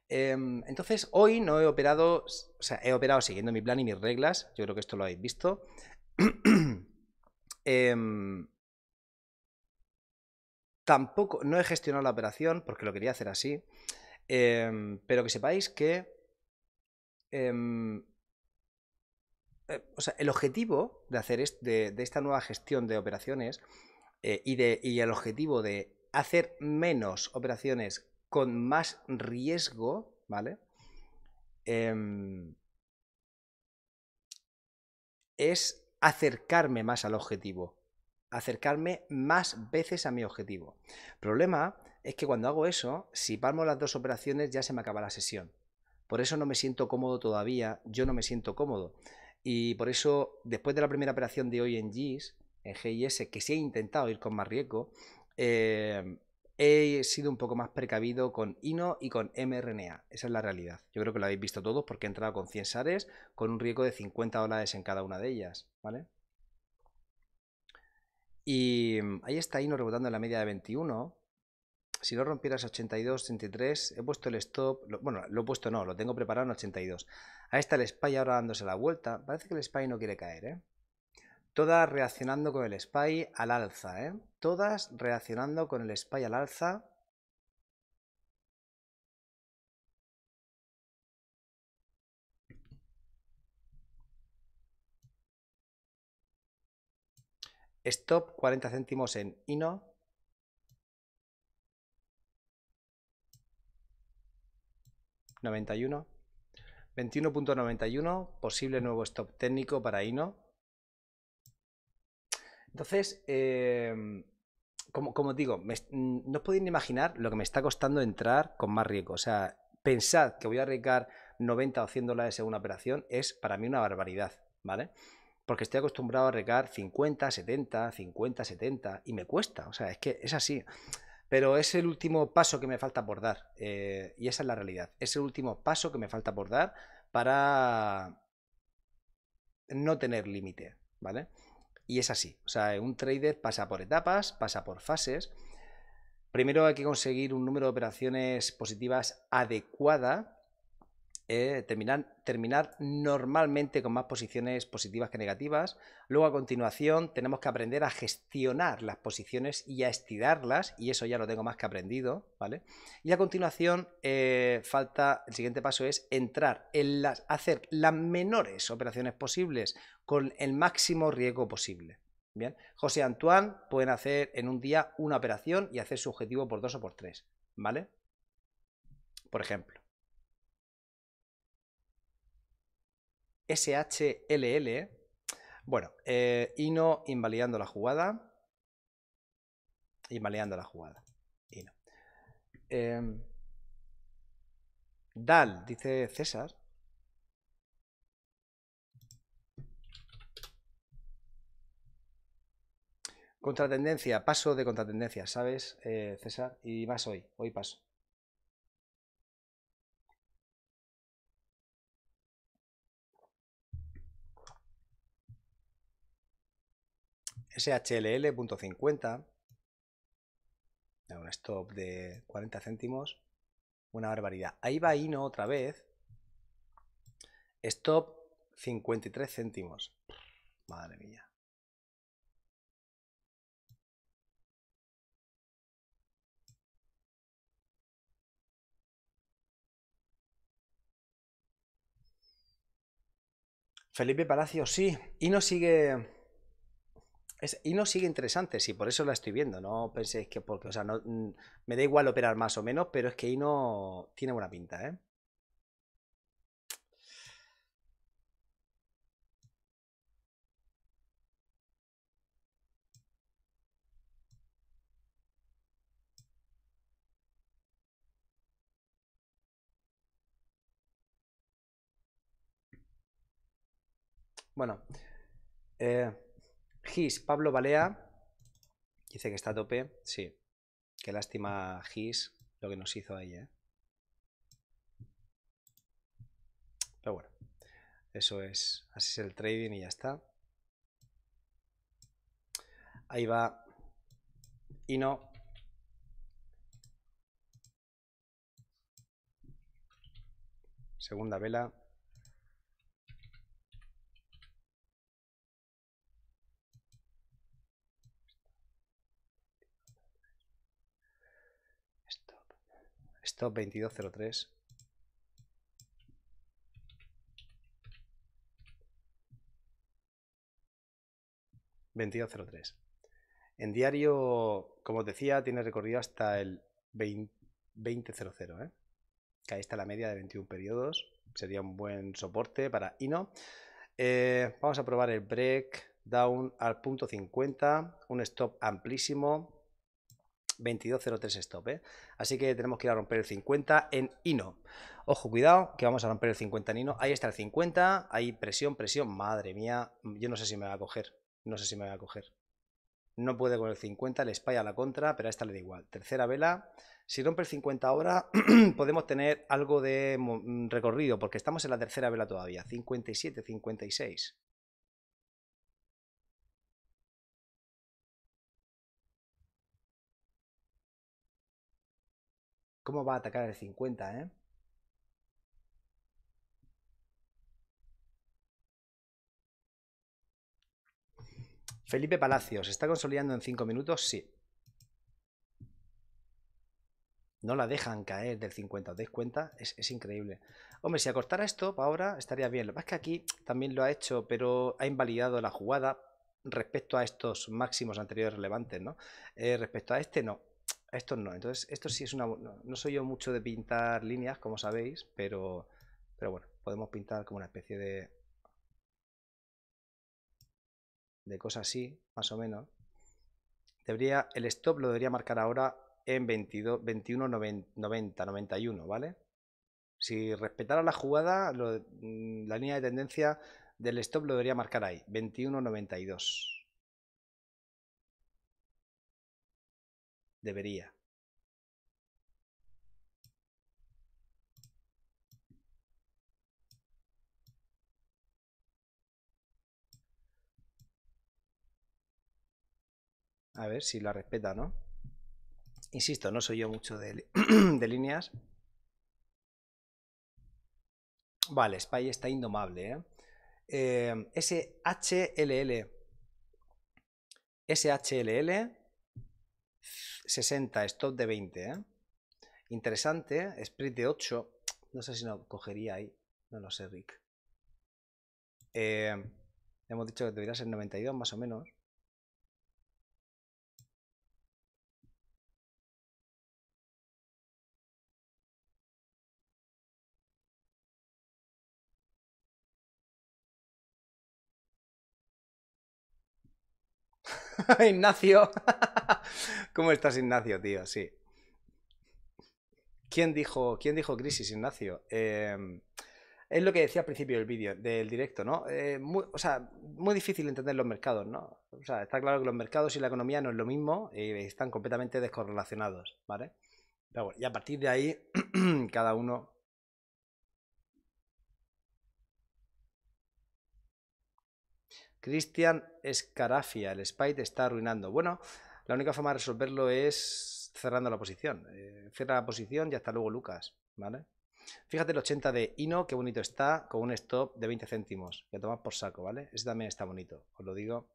Em, entonces, hoy no he operado, o sea, he operado siguiendo mi plan y mis reglas. Yo creo que esto lo habéis visto. Em, tampoco, no he gestionado la operación porque lo quería hacer así. Em, pero que sepáis que eh, o sea, el objetivo de hacer de, esta nueva gestión de operaciones eh, y, de, el objetivo de hacer menos operaciones con más riesgo, ¿vale? Em, es acercarme más al objetivo, acercarme más veces a mi objetivo. El Problema es que cuando hago eso, si palmo las dos operaciones ya se me acaba la sesión. Por eso no me siento cómodo todavía, yo no me siento cómodo. Y por eso, después de la primera operación de hoy en GIS, en GIS, que sí he intentado ir con más riesgo, eh, he sido un poco más precavido con INO y con mRNA. Esa es la realidad. Yo creo que lo habéis visto todos porque he entrado con 100 SARES con un riesgo de 50 dólares en cada una de ellas, ¿vale? Y ahí está INO rebotando en la media de 21 si no rompieras 82, 83. he puesto el stop, bueno, lo he puesto no, lo tengo preparado en 82. Ahí está el spy ahora dándose la vuelta, parece que el spy no quiere caer, ¿eh? Todas reaccionando con el spy al alza, ¿eh? Todas reaccionando con el spy al alza. Stop 40 céntimos en INO. 91. 21.91, posible nuevo stop técnico para INO. Entonces, em, como, como, digo, no os podéis imaginar lo que me está costando entrar con más riesgo. O sea, pensad que voy a arriesgar 90 o 100 dólares en una operación es para mí una barbaridad, ¿vale? Porque estoy acostumbrado a arriesgar 50, 70, 50, 70 y me cuesta. O sea, es que es así. Pero es el último paso que me falta por dar. Eh, y esa es la realidad. Es el último paso que me falta por dar para no tener límite, ¿vale? Y es así. O sea, un trader pasa por etapas, pasa por fases. Primero hay que conseguir un número de operaciones positivas adecuada eh, terminar, normalmente con más posiciones positivas que negativas. Luego a continuación tenemos que aprender a gestionar las posiciones y a estirarlas, y eso ya lo tengo más que aprendido, ¿vale? Y a continuación eh, falta, el siguiente paso es entrar en las, hacer las menores operaciones posibles con el máximo riesgo posible. Bien, José Antoine pueden hacer en un día una operación y hacer su objetivo por dos o por tres, ¿vale? Por ejemplo. SHLL. Bueno, y eh, no invalidando la jugada. Invalidando la jugada. Ino. Em, Dal, dice César. Contratendencia, paso de contratendencia, ¿sabes, eh, César? Y más hoy, hoy paso. SHLL.50, un stop de 40 céntimos, una barbaridad. Ahí va Ino otra vez, stop 53 céntimos, madre mía. Felipe Palacio, sí. Ino sigue y no sigue interesante, sí, por eso la estoy viendo. No penséis que porque, o sea, no, mm, me da igual operar más o menos, pero es que no tiene buena pinta, ¿eh? Bueno, eh, Gis, Pablo Balea. Dice que está a tope. Sí. Qué lástima, Gis, lo que nos hizo ahí, ¿eh? Pero bueno, eso es. Así es el trading y ya está. Ahí va. Y no. Segunda vela. stop 2203. ...2203... En diario, como os decía, tiene recorrido hasta el 20.00. ¿eh? Que ahí está la media de 21 periodos. Sería un buen soporte para INO. Eh, vamos a probar el break down al punto 50. Un stop amplísimo. 2203 stop, ¿eh? Así que tenemos que ir a romper el 50 en Hino. Ojo, cuidado, que vamos a romper el 50 en Hino. Ahí está el 50, hay presión, presión. Madre mía, yo no sé si me va a coger. No sé si me va a coger. No puede con el 50, le espaya a la contra, pero a esta le da igual. Tercera vela. Si rompe el 50 ahora, podemos tener algo de recorrido, porque estamos en la tercera vela todavía. 57, 56. ¿Cómo va a atacar el 50, eh? Felipe Palacios, ¿está consolidando en 5 minutos? Sí. No la dejan caer del 50, ¿os dais cuenta? Es, increíble. Hombre, si acortara esto para ahora estaría bien. Lo que pasa es que aquí también lo ha hecho, pero ha invalidado la jugada respecto a estos máximos anteriores relevantes, ¿no? Eh, respecto a este, no esto no. Entonces, esto sí es una... No, soy yo mucho de pintar líneas, como sabéis, pero, pero bueno, podemos pintar como una especie de... De cosas así, más o menos. Debería, el stop lo debería marcar ahora en 21.90, 91, ¿vale? Si respetara la jugada, mm, la línea de tendencia del stop lo debería marcar ahí, 21.92 debería A ver si la respeta, ¿no? Insisto, no soy yo mucho de, líneas. Vale, Spy está indomable, ¿eh? eh SHLL. SHLL 60, stop de 20. ¿eh? Interesante, ¿eh? split de 8. No sé si no cogería ahí. No lo sé, Rick. Eh, hemos dicho que debería ser 92 más o menos. Ignacio. ¿Cómo estás, Ignacio, tío? Sí. ¿Quién dijo, quién dijo crisis, Ignacio? Em, es lo que decía al principio del vídeo, del directo, ¿no? Eh, o sea, muy difícil entender los mercados, ¿no? O sea, está claro que los mercados y la economía no es lo mismo y están completamente descorrelacionados, ¿vale? Pero y a partir de ahí, cada uno Cristian Escarafia, el Spite está arruinando. Bueno, la única forma de resolverlo es cerrando la posición. Eh, cierra la posición y hasta luego, Lucas. ¿Vale? Fíjate el 80 de Ino, qué bonito está, con un stop de 20 céntimos. Que tomas por saco, ¿vale? Ese también está bonito, os lo digo.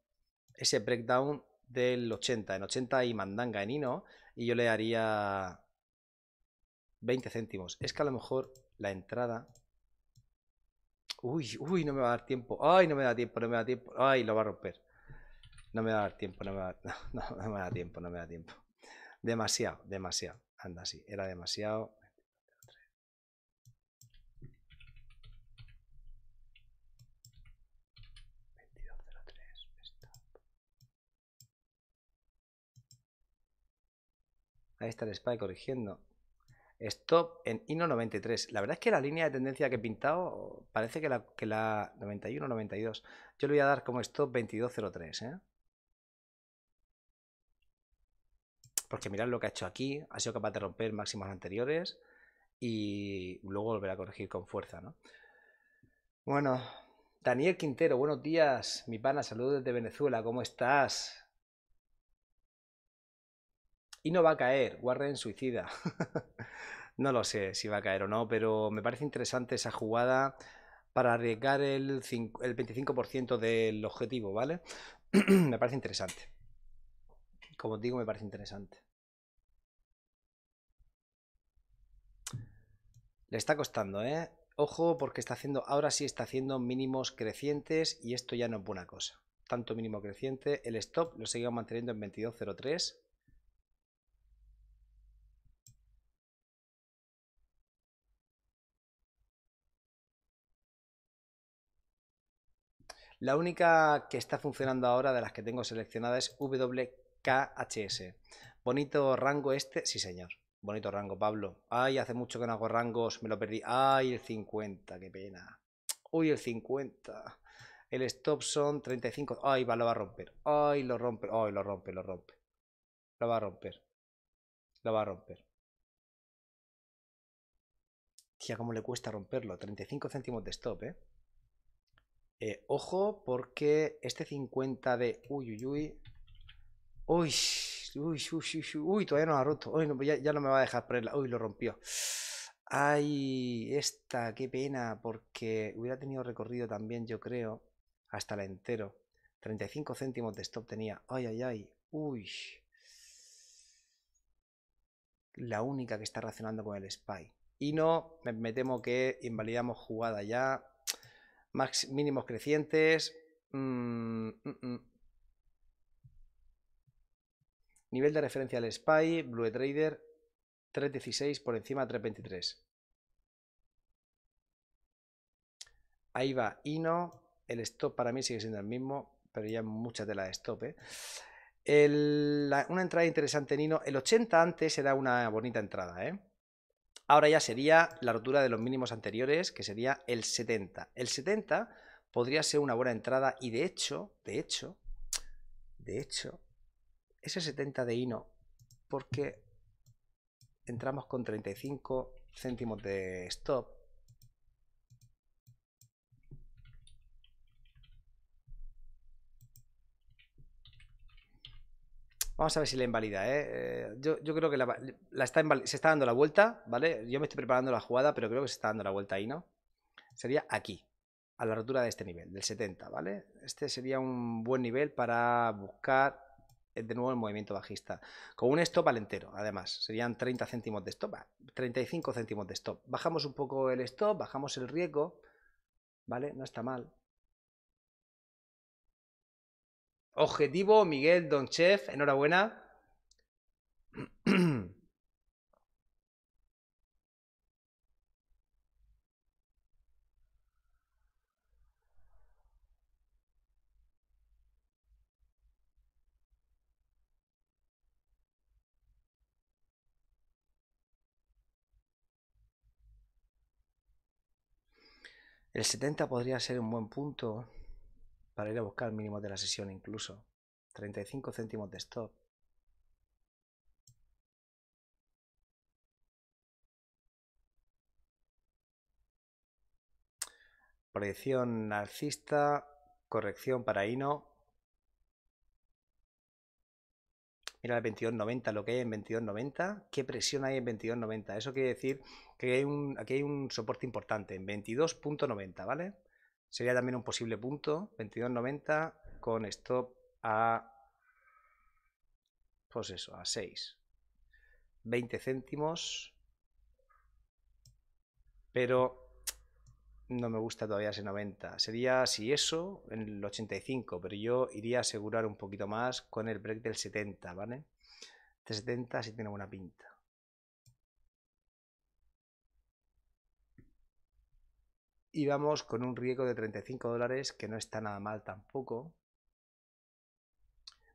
Ese breakdown del 80. En 80 y mandanga en Ino y yo le haría 20 céntimos. Es que a lo mejor la entrada... Uy, uy, no me va a dar tiempo. Ay, no me da tiempo, no me da tiempo. Ay, lo va a romper. No me va a dar tiempo, no me va, no, me da tiempo, no me da tiempo. Demasiado, demasiado. Anda, así, era demasiado. Ahí está el spy corrigiendo. Stop en INO 93. La verdad es que la línea de tendencia que he pintado parece que la, que la 91-92. Yo le voy a dar como stop 2203. ¿eh? Porque mirad lo que ha hecho aquí, ha sido capaz de romper máximos anteriores y luego volver a corregir con fuerza, ¿no? Bueno, Daniel Quintero, buenos días, mi pana, saludos desde Venezuela, ¿cómo estás? Y no va a caer, Warren suicida. no lo sé si va a caer o no, pero me parece interesante esa jugada para arriesgar el 25% del objetivo, ¿vale? me parece interesante como digo, me parece interesante. Le está costando, ¿eh? Ojo, porque está haciendo, ahora sí está haciendo mínimos crecientes y esto ya no es buena cosa. Tanto mínimo creciente, el stop lo seguimos manteniendo en 22.03. La única que está funcionando ahora de las que tengo seleccionada es W KHS. Bonito rango este, sí señor. Bonito rango, Pablo. Ay, hace mucho que no hago rangos, me lo perdí. Ay, el 50, qué pena. Uy, el 50. El stop son 35. Ay, va, lo va a romper. Ay, lo rompe. Ay, lo rompe, lo rompe. Lo va a romper. Lo va a romper. Tía, cómo le cuesta romperlo. 35 céntimos de stop, ¿eh? eh ojo, porque este 50 de... Uy, uy, uy. Uy, todavía no ha roto. ya, no me va a dejar ponerla. Uy, lo rompió. Ay, esta, qué pena, porque hubiera tenido recorrido también, yo creo, hasta la entero. 35 céntimos de stop tenía. Ay, ay, ay. Uy. La única que está racionando con el spy. Y no, me, temo que invalidamos jugada ya. Max, mínimos crecientes. Mm, mm, mm. Nivel de referencia al SPY, Blue Trader 316 por encima de 323. Ahí va Ino. El stop para mí sigue siendo el mismo, pero ya mucha tela de stop. ¿eh? una entrada interesante en Ino. El 80 antes era una bonita entrada. ¿eh? Ahora ya sería la rotura de los mínimos anteriores, que sería el 70. El 70 podría ser una buena entrada y de hecho, de hecho, de hecho, ese 70 de hino porque entramos con 35 céntimos de stop Vamos a ver si la invalida, ¿eh? eh yo, creo que la, se está dando la vuelta, ¿vale? Yo me estoy preparando la jugada, pero creo que se está dando la vuelta ahí, ¿no? Sería aquí, a la rotura de este nivel, del 70, ¿vale? Este sería un buen nivel para buscar eh, de nuevo el movimiento bajista. Con un stop al entero, además. Serían 30 céntimos de stop, 35 céntimos de stop. Bajamos un poco el stop, bajamos el riesgo. ¿Vale? No está mal. Objetivo, Miguel Donchev, enhorabuena. El 70 podría ser un buen punto para ir a buscar el mínimo de la sesión incluso. 35 céntimos de stop. Proyección narcista, corrección para Ino. Mira el 22.90, lo que hay en 22.90. ¿Qué presión hay en 22.90? Eso quiere decir Aquí hay un, soporte importante en 22.90, ¿vale? Sería también un posible punto, 22.90 con stop a, pues eso, a 6. 20 céntimos, pero no me gusta todavía ese 90. Sería, si eso, en el 85, pero yo iría a asegurar un poquito más con el break del 70, ¿vale? Este 70 sí tiene buena pinta. Y vamos con un riesgo de 35 dólares, que no está nada mal tampoco.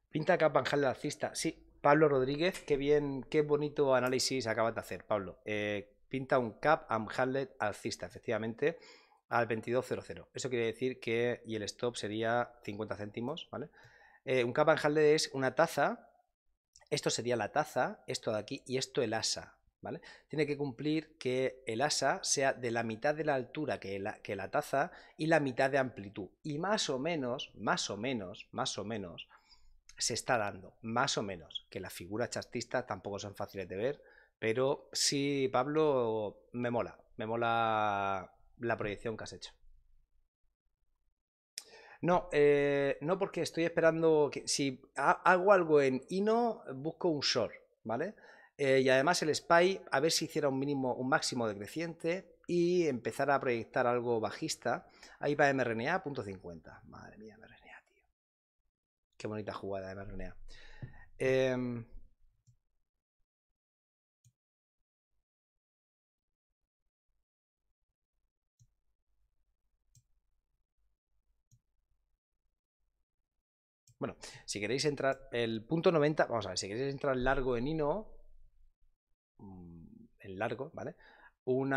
Pinta cap and handle alcista. Sí, Pablo Rodríguez, qué bien, qué bonito análisis acabas de hacer, Pablo. Eh, pinta un cap and handle alcista, efectivamente, al 22.00. Eso quiere decir que, y el stop sería 50 céntimos, ¿vale? Eh, un cap and handle es una taza, esto sería la taza, esto de aquí y esto el asa, tiene que cumplir que el asa sea de la mitad de la altura que la, taza y la mitad de amplitud. Y más o menos, más o menos, más o menos, se está dando, más o menos, que las figuras chartistas tampoco son fáciles de ver, pero sí, Pablo, me mola, me mola la proyección que has hecho. No, eh, no porque estoy esperando que si hago algo en Ino, busco un short, ¿vale? Eh, y además el SPY, a ver si hiciera un mínimo, un máximo decreciente y empezar a proyectar algo bajista. Ahí va mRNA, punto 50. Madre mía, mRNA, tío. Qué bonita jugada mRNA. Em, bueno, si queréis entrar, el punto 90, vamos a ver, si queréis entrar largo en INO. Mm, en largo, ¿vale? un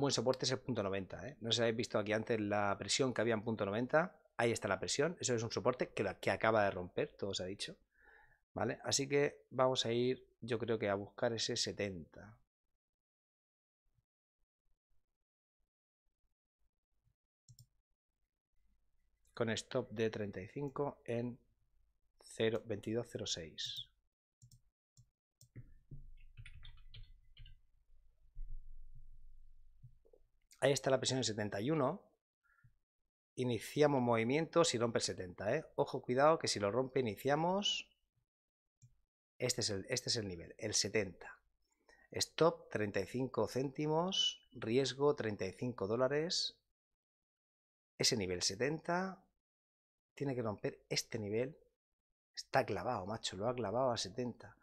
buen soporte es el punto 90. ¿eh? No sé si habéis visto aquí antes la presión que había en punto 90. Ahí está la presión. Eso es un soporte que, acaba de romper, todo se ha dicho. ¿Vale? Así que vamos a ir, yo creo que a buscar ese 70. Con stop de 35 en 0, 22.06. Ahí está la presión en 71. Iniciamos movimiento si rompe el 70. ¿eh? Ojo, cuidado que si lo rompe iniciamos... Este es, el, este nivel, el 70. Stop 35 céntimos, riesgo 35 dólares. Ese nivel 70 tiene que romper este nivel. Está clavado, macho, lo ha clavado a 70.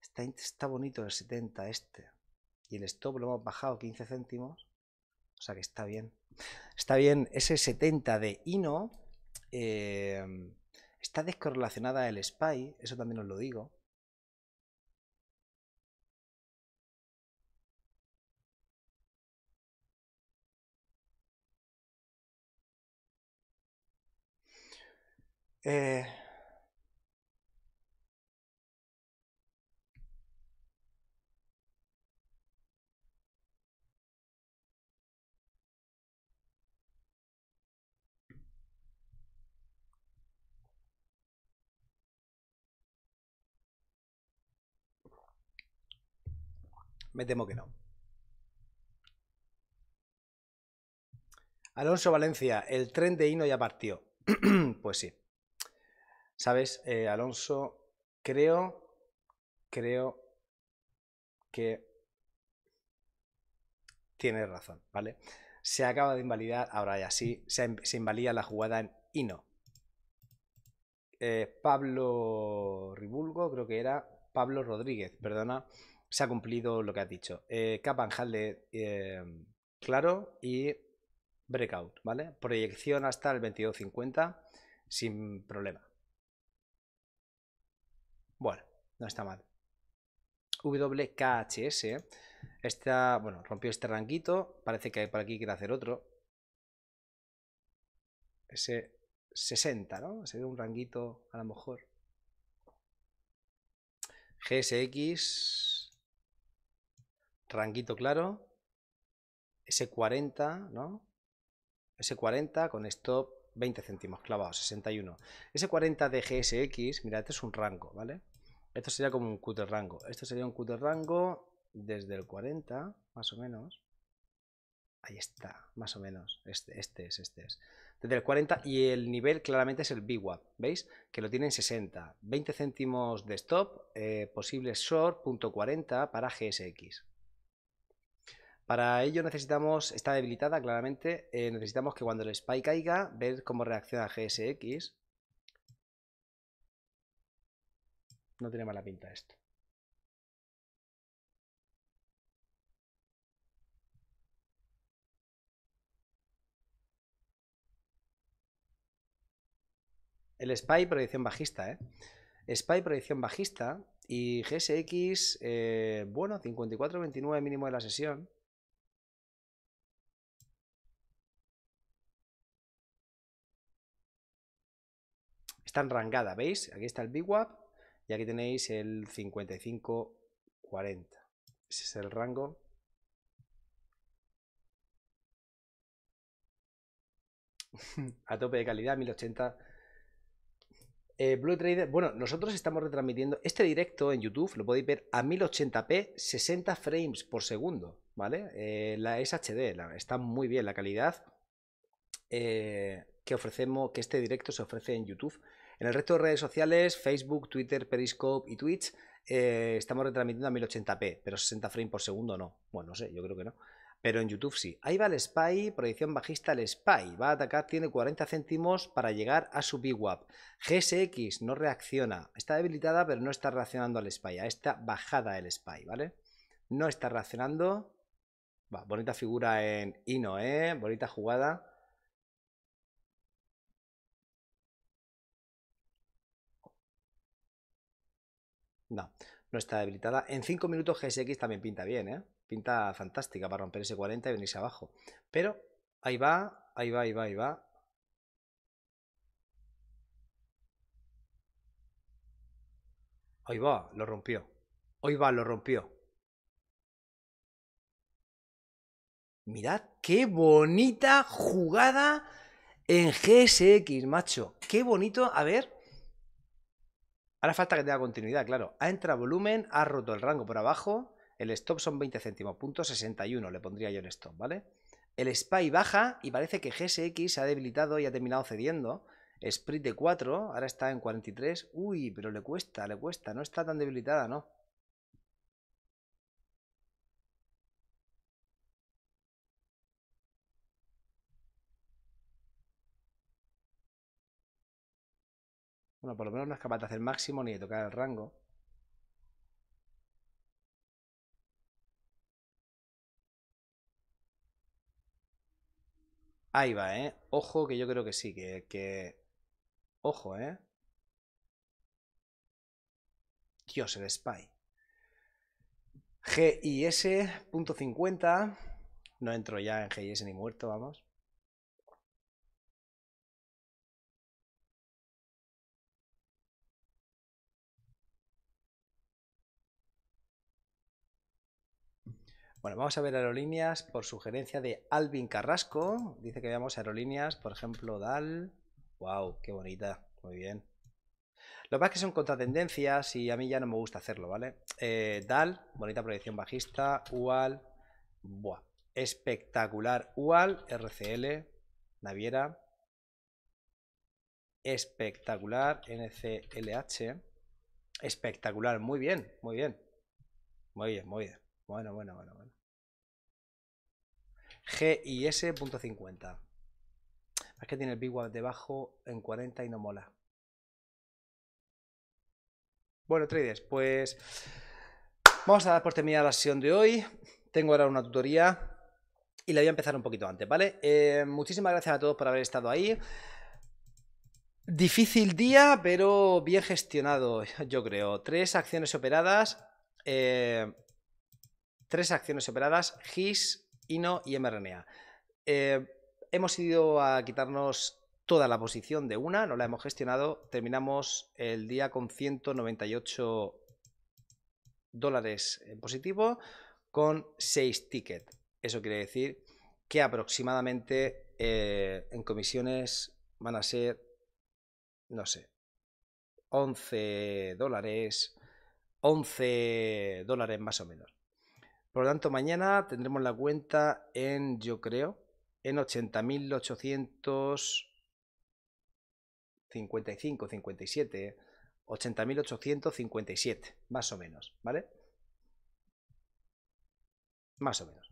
Está, está bonito el 70 este. Y el stop lo hemos bajado 15 céntimos. O sea que está bien. Está bien, ese 70 de Ino eh, está descorrelacionada el SPY, eso también os lo digo. Eh, Me temo que no. Alonso Valencia, el tren de Hino ya partió. pues sí. ¿Sabes, eh, Alonso? Creo, creo que Tiene razón, ¿vale? Se acaba de invalidar, ahora ya sí, se, invalida la jugada en Hino. Eh, Pablo Ribulgo, creo que era Pablo Rodríguez, perdona se ha cumplido lo que ha dicho. Eh, cap and eh, claro y breakout, ¿vale? Proyección hasta el 22.50 sin problema. Bueno, no está mal. WKHS está, bueno, rompió este ranguito, parece que hay por aquí quiere hacer otro. Ese 60, ¿no? Sería un ranguito a lo mejor. GSX ranguito claro, S40, ¿no? S40 con stop 20 céntimos clavado, 61. S40 de GSX, mira, este es un rango, ¿vale? Esto sería como un cut rango. Esto sería un cut rango desde el 40, más o menos. Ahí está, más o menos. Este, este es, este es. Desde el 40 y el nivel claramente es el BWAP, ¿veis? Que lo tiene en 60. 20 céntimos de stop, eh, posible short, punto .40 para GSX. Para ello necesitamos, está debilitada claramente, eh, necesitamos que cuando el spy caiga, ver cómo reacciona GSX. No tiene mala pinta esto. El spy proyección bajista, ¿eh? Spy proyección bajista y GSX, eh, bueno, 54-29 mínimo de la sesión. está rangada, ¿veis? Aquí está el Big Wap y aquí tenéis el 5540. Ese es el rango. A tope de calidad, 1080. Eh, Blue Trader, bueno, nosotros estamos retransmitiendo este directo en YouTube, lo podéis ver a 1080p, 60 frames por segundo, ¿vale? Eh, la SHD está muy bien la calidad eh, que ofrecemos, que este directo se ofrece en YouTube en el resto de redes sociales, Facebook, Twitter, Periscope y Twitch, eh, estamos retransmitiendo a 1080p, pero 60 frames por segundo no. Bueno, no sé, yo creo que no. Pero en YouTube sí. Ahí va el Spy, proyección bajista el Spy. Va a atacar, tiene 40 céntimos para llegar a su B-WAP. GSX no reacciona. Está debilitada, pero no está reaccionando al Spy. A esta bajada el Spy, ¿vale? No está reaccionando. bonita figura en Ino, ¿eh? Bonita jugada. No, no está debilitada. En 5 minutos GSX también pinta bien, ¿eh? Pinta fantástica para romper ese 40 y venirse abajo. Pero ahí va, ahí va, ahí va, ahí va. Ahí va, lo rompió. Ahí va, lo rompió. Mirad qué bonita jugada en GSX, macho. Qué bonito. A ver, Ahora falta que tenga continuidad, claro. Ha entrado volumen, ha roto el rango por abajo. El stop son 20 céntimos, punto 61 le pondría yo en stop, ¿vale? El SPY baja y parece que GSX se ha debilitado y ha terminado cediendo. Sprint de 4, ahora está en 43. Uy, pero le cuesta, le cuesta. No está tan debilitada, ¿no? Bueno, por lo menos no es capaz de hacer máximo ni de tocar el rango. Ahí va, ¿eh? Ojo, que yo creo que sí, que... que... Ojo, ¿eh? Dios, el spy. GIS.50. No entro ya en GIS ni muerto, vamos. Bueno, vamos a ver aerolíneas por sugerencia de Alvin Carrasco. Dice que veamos aerolíneas, por ejemplo, DAL. ¡Wow! ¡Qué bonita! Muy bien. Lo que es que son contratendencias y a mí ya no me gusta hacerlo, ¿vale? Eh, DAL, bonita proyección bajista. UAL, ¡buah! Espectacular. UAL, RCL, Naviera. Espectacular, NCLH. Espectacular, muy bien, muy bien. Muy bien, muy bien. Bueno, bueno, bueno, bueno. GIS.50. Es que tiene el Big debajo en 40 y no mola. Bueno, traders, pues vamos a dar por terminada la sesión de hoy. Tengo ahora una tutoría y la voy a empezar un poquito antes, ¿vale? Eh, muchísimas gracias a todos por haber estado ahí. Difícil día, pero bien gestionado, yo creo. Tres acciones operadas. Eh, tres acciones operadas, GIS, INO y mRNA. Eh, hemos ido a quitarnos toda la posición de una, no la hemos gestionado, terminamos el día con 198 dólares en positivo con 6 tickets. Eso quiere decir que aproximadamente eh, en comisiones van a ser, no sé, 11 dólares, 11 dólares más o menos. Por lo tanto, mañana tendremos la cuenta en, yo creo, en 80.855, 57, 80.857, más o menos, ¿vale? Más o menos.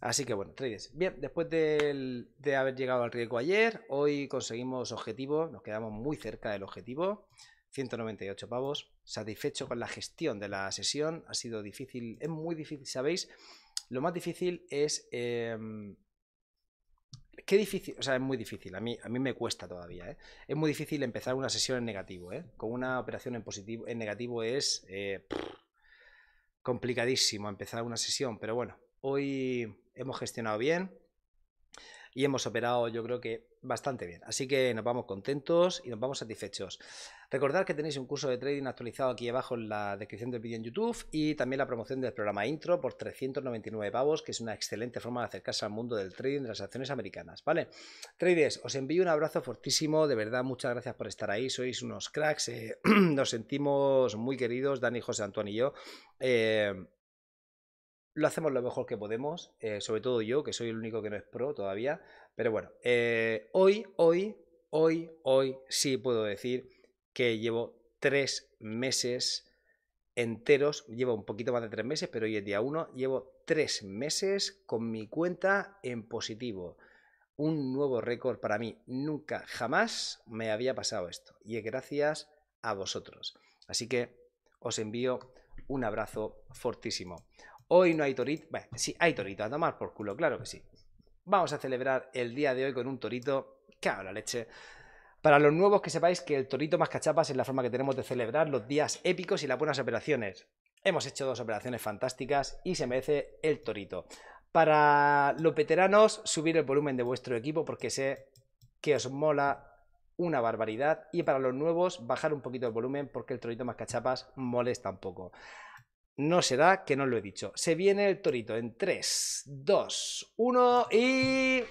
Así que bueno, traders. Bien, después de, de haber llegado al riesgo ayer, hoy conseguimos objetivo, nos quedamos muy cerca del objetivo. 198 pavos, satisfecho con la gestión de la sesión, ha sido difícil, es muy difícil, ¿sabéis? Lo más difícil es... Em, qué difícil, o sea, es muy difícil, a mí, a mí me cuesta todavía, ¿eh? Es muy difícil empezar una sesión en negativo, ¿eh? Con una operación en, positivo, en negativo es eh, complicadísimo empezar una sesión, pero bueno, hoy hemos gestionado bien y hemos operado yo creo que bastante bien, así que nos vamos contentos y nos vamos satisfechos. Recordad que tenéis un curso de trading actualizado aquí abajo en la descripción del vídeo en YouTube y también la promoción del programa Intro por 399 pavos, que es una excelente forma de acercarse al mundo del trading de las acciones americanas, ¿vale? Traders, os envío un abrazo fortísimo, de verdad, muchas gracias por estar ahí, sois unos cracks, eh, nos sentimos muy queridos, Dani, José, Antonio y yo. Eh, lo hacemos lo mejor que podemos, eh, sobre todo yo, que soy el único que no es pro todavía, pero bueno, hoy, hoy, hoy, hoy sí puedo decir que llevo tres meses enteros, llevo un poquito más de tres meses, pero hoy es día uno, llevo tres meses con mi cuenta en positivo. Un nuevo récord para mí. Nunca, jamás me había pasado esto. Y es gracias a vosotros. Así que os envío un abrazo fortísimo. Hoy no hay torito. Bueno, sí, hay torito, a tomar por culo, claro que sí. Vamos a celebrar el día de hoy con un torito. cabra leche. Para los nuevos que sepáis que el torito más cachapas es la forma que tenemos de celebrar los días épicos y las buenas operaciones. Hemos hecho dos operaciones fantásticas y se merece el torito. Para los veteranos, subir el volumen de vuestro equipo porque sé que os mola una barbaridad. Y para los nuevos, bajar un poquito el volumen porque el torito más cachapas molesta un poco. No da que no lo he dicho. Se viene el torito en 3, 2, 1 y...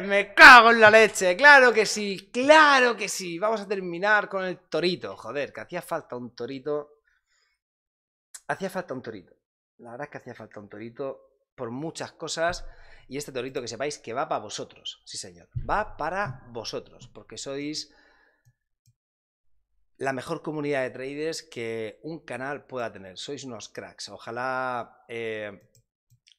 me cago en la leche. Claro que sí, claro que sí. Vamos a terminar con el torito. Joder, que hacía falta un torito. Hacía falta un torito. La verdad es que hacía falta un torito por muchas cosas. Y este torito que sepáis que va para vosotros. Sí, señor. Va para vosotros. Porque sois la mejor comunidad de traders que un canal pueda tener. Sois unos cracks. Ojalá, eh,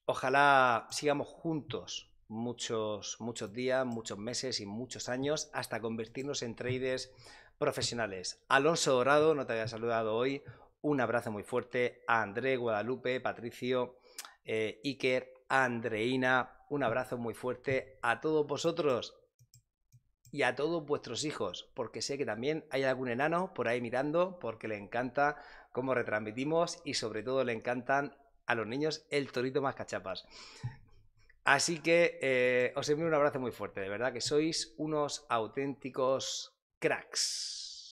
ojalá sigamos juntos muchos, muchos días, muchos meses y muchos años hasta convertirnos en traders profesionales. Alonso Dorado, no te había saludado hoy. Un abrazo muy fuerte a André, Guadalupe, Patricio, eh, Iker, Andreina. Un abrazo muy fuerte a todos vosotros y a todos vuestros hijos, porque sé que también hay algún enano por ahí mirando, porque le encanta cómo retransmitimos y sobre todo le encantan a los niños el torito más cachapas. Así que eh, os envío un abrazo muy fuerte, de verdad que sois unos auténticos cracks.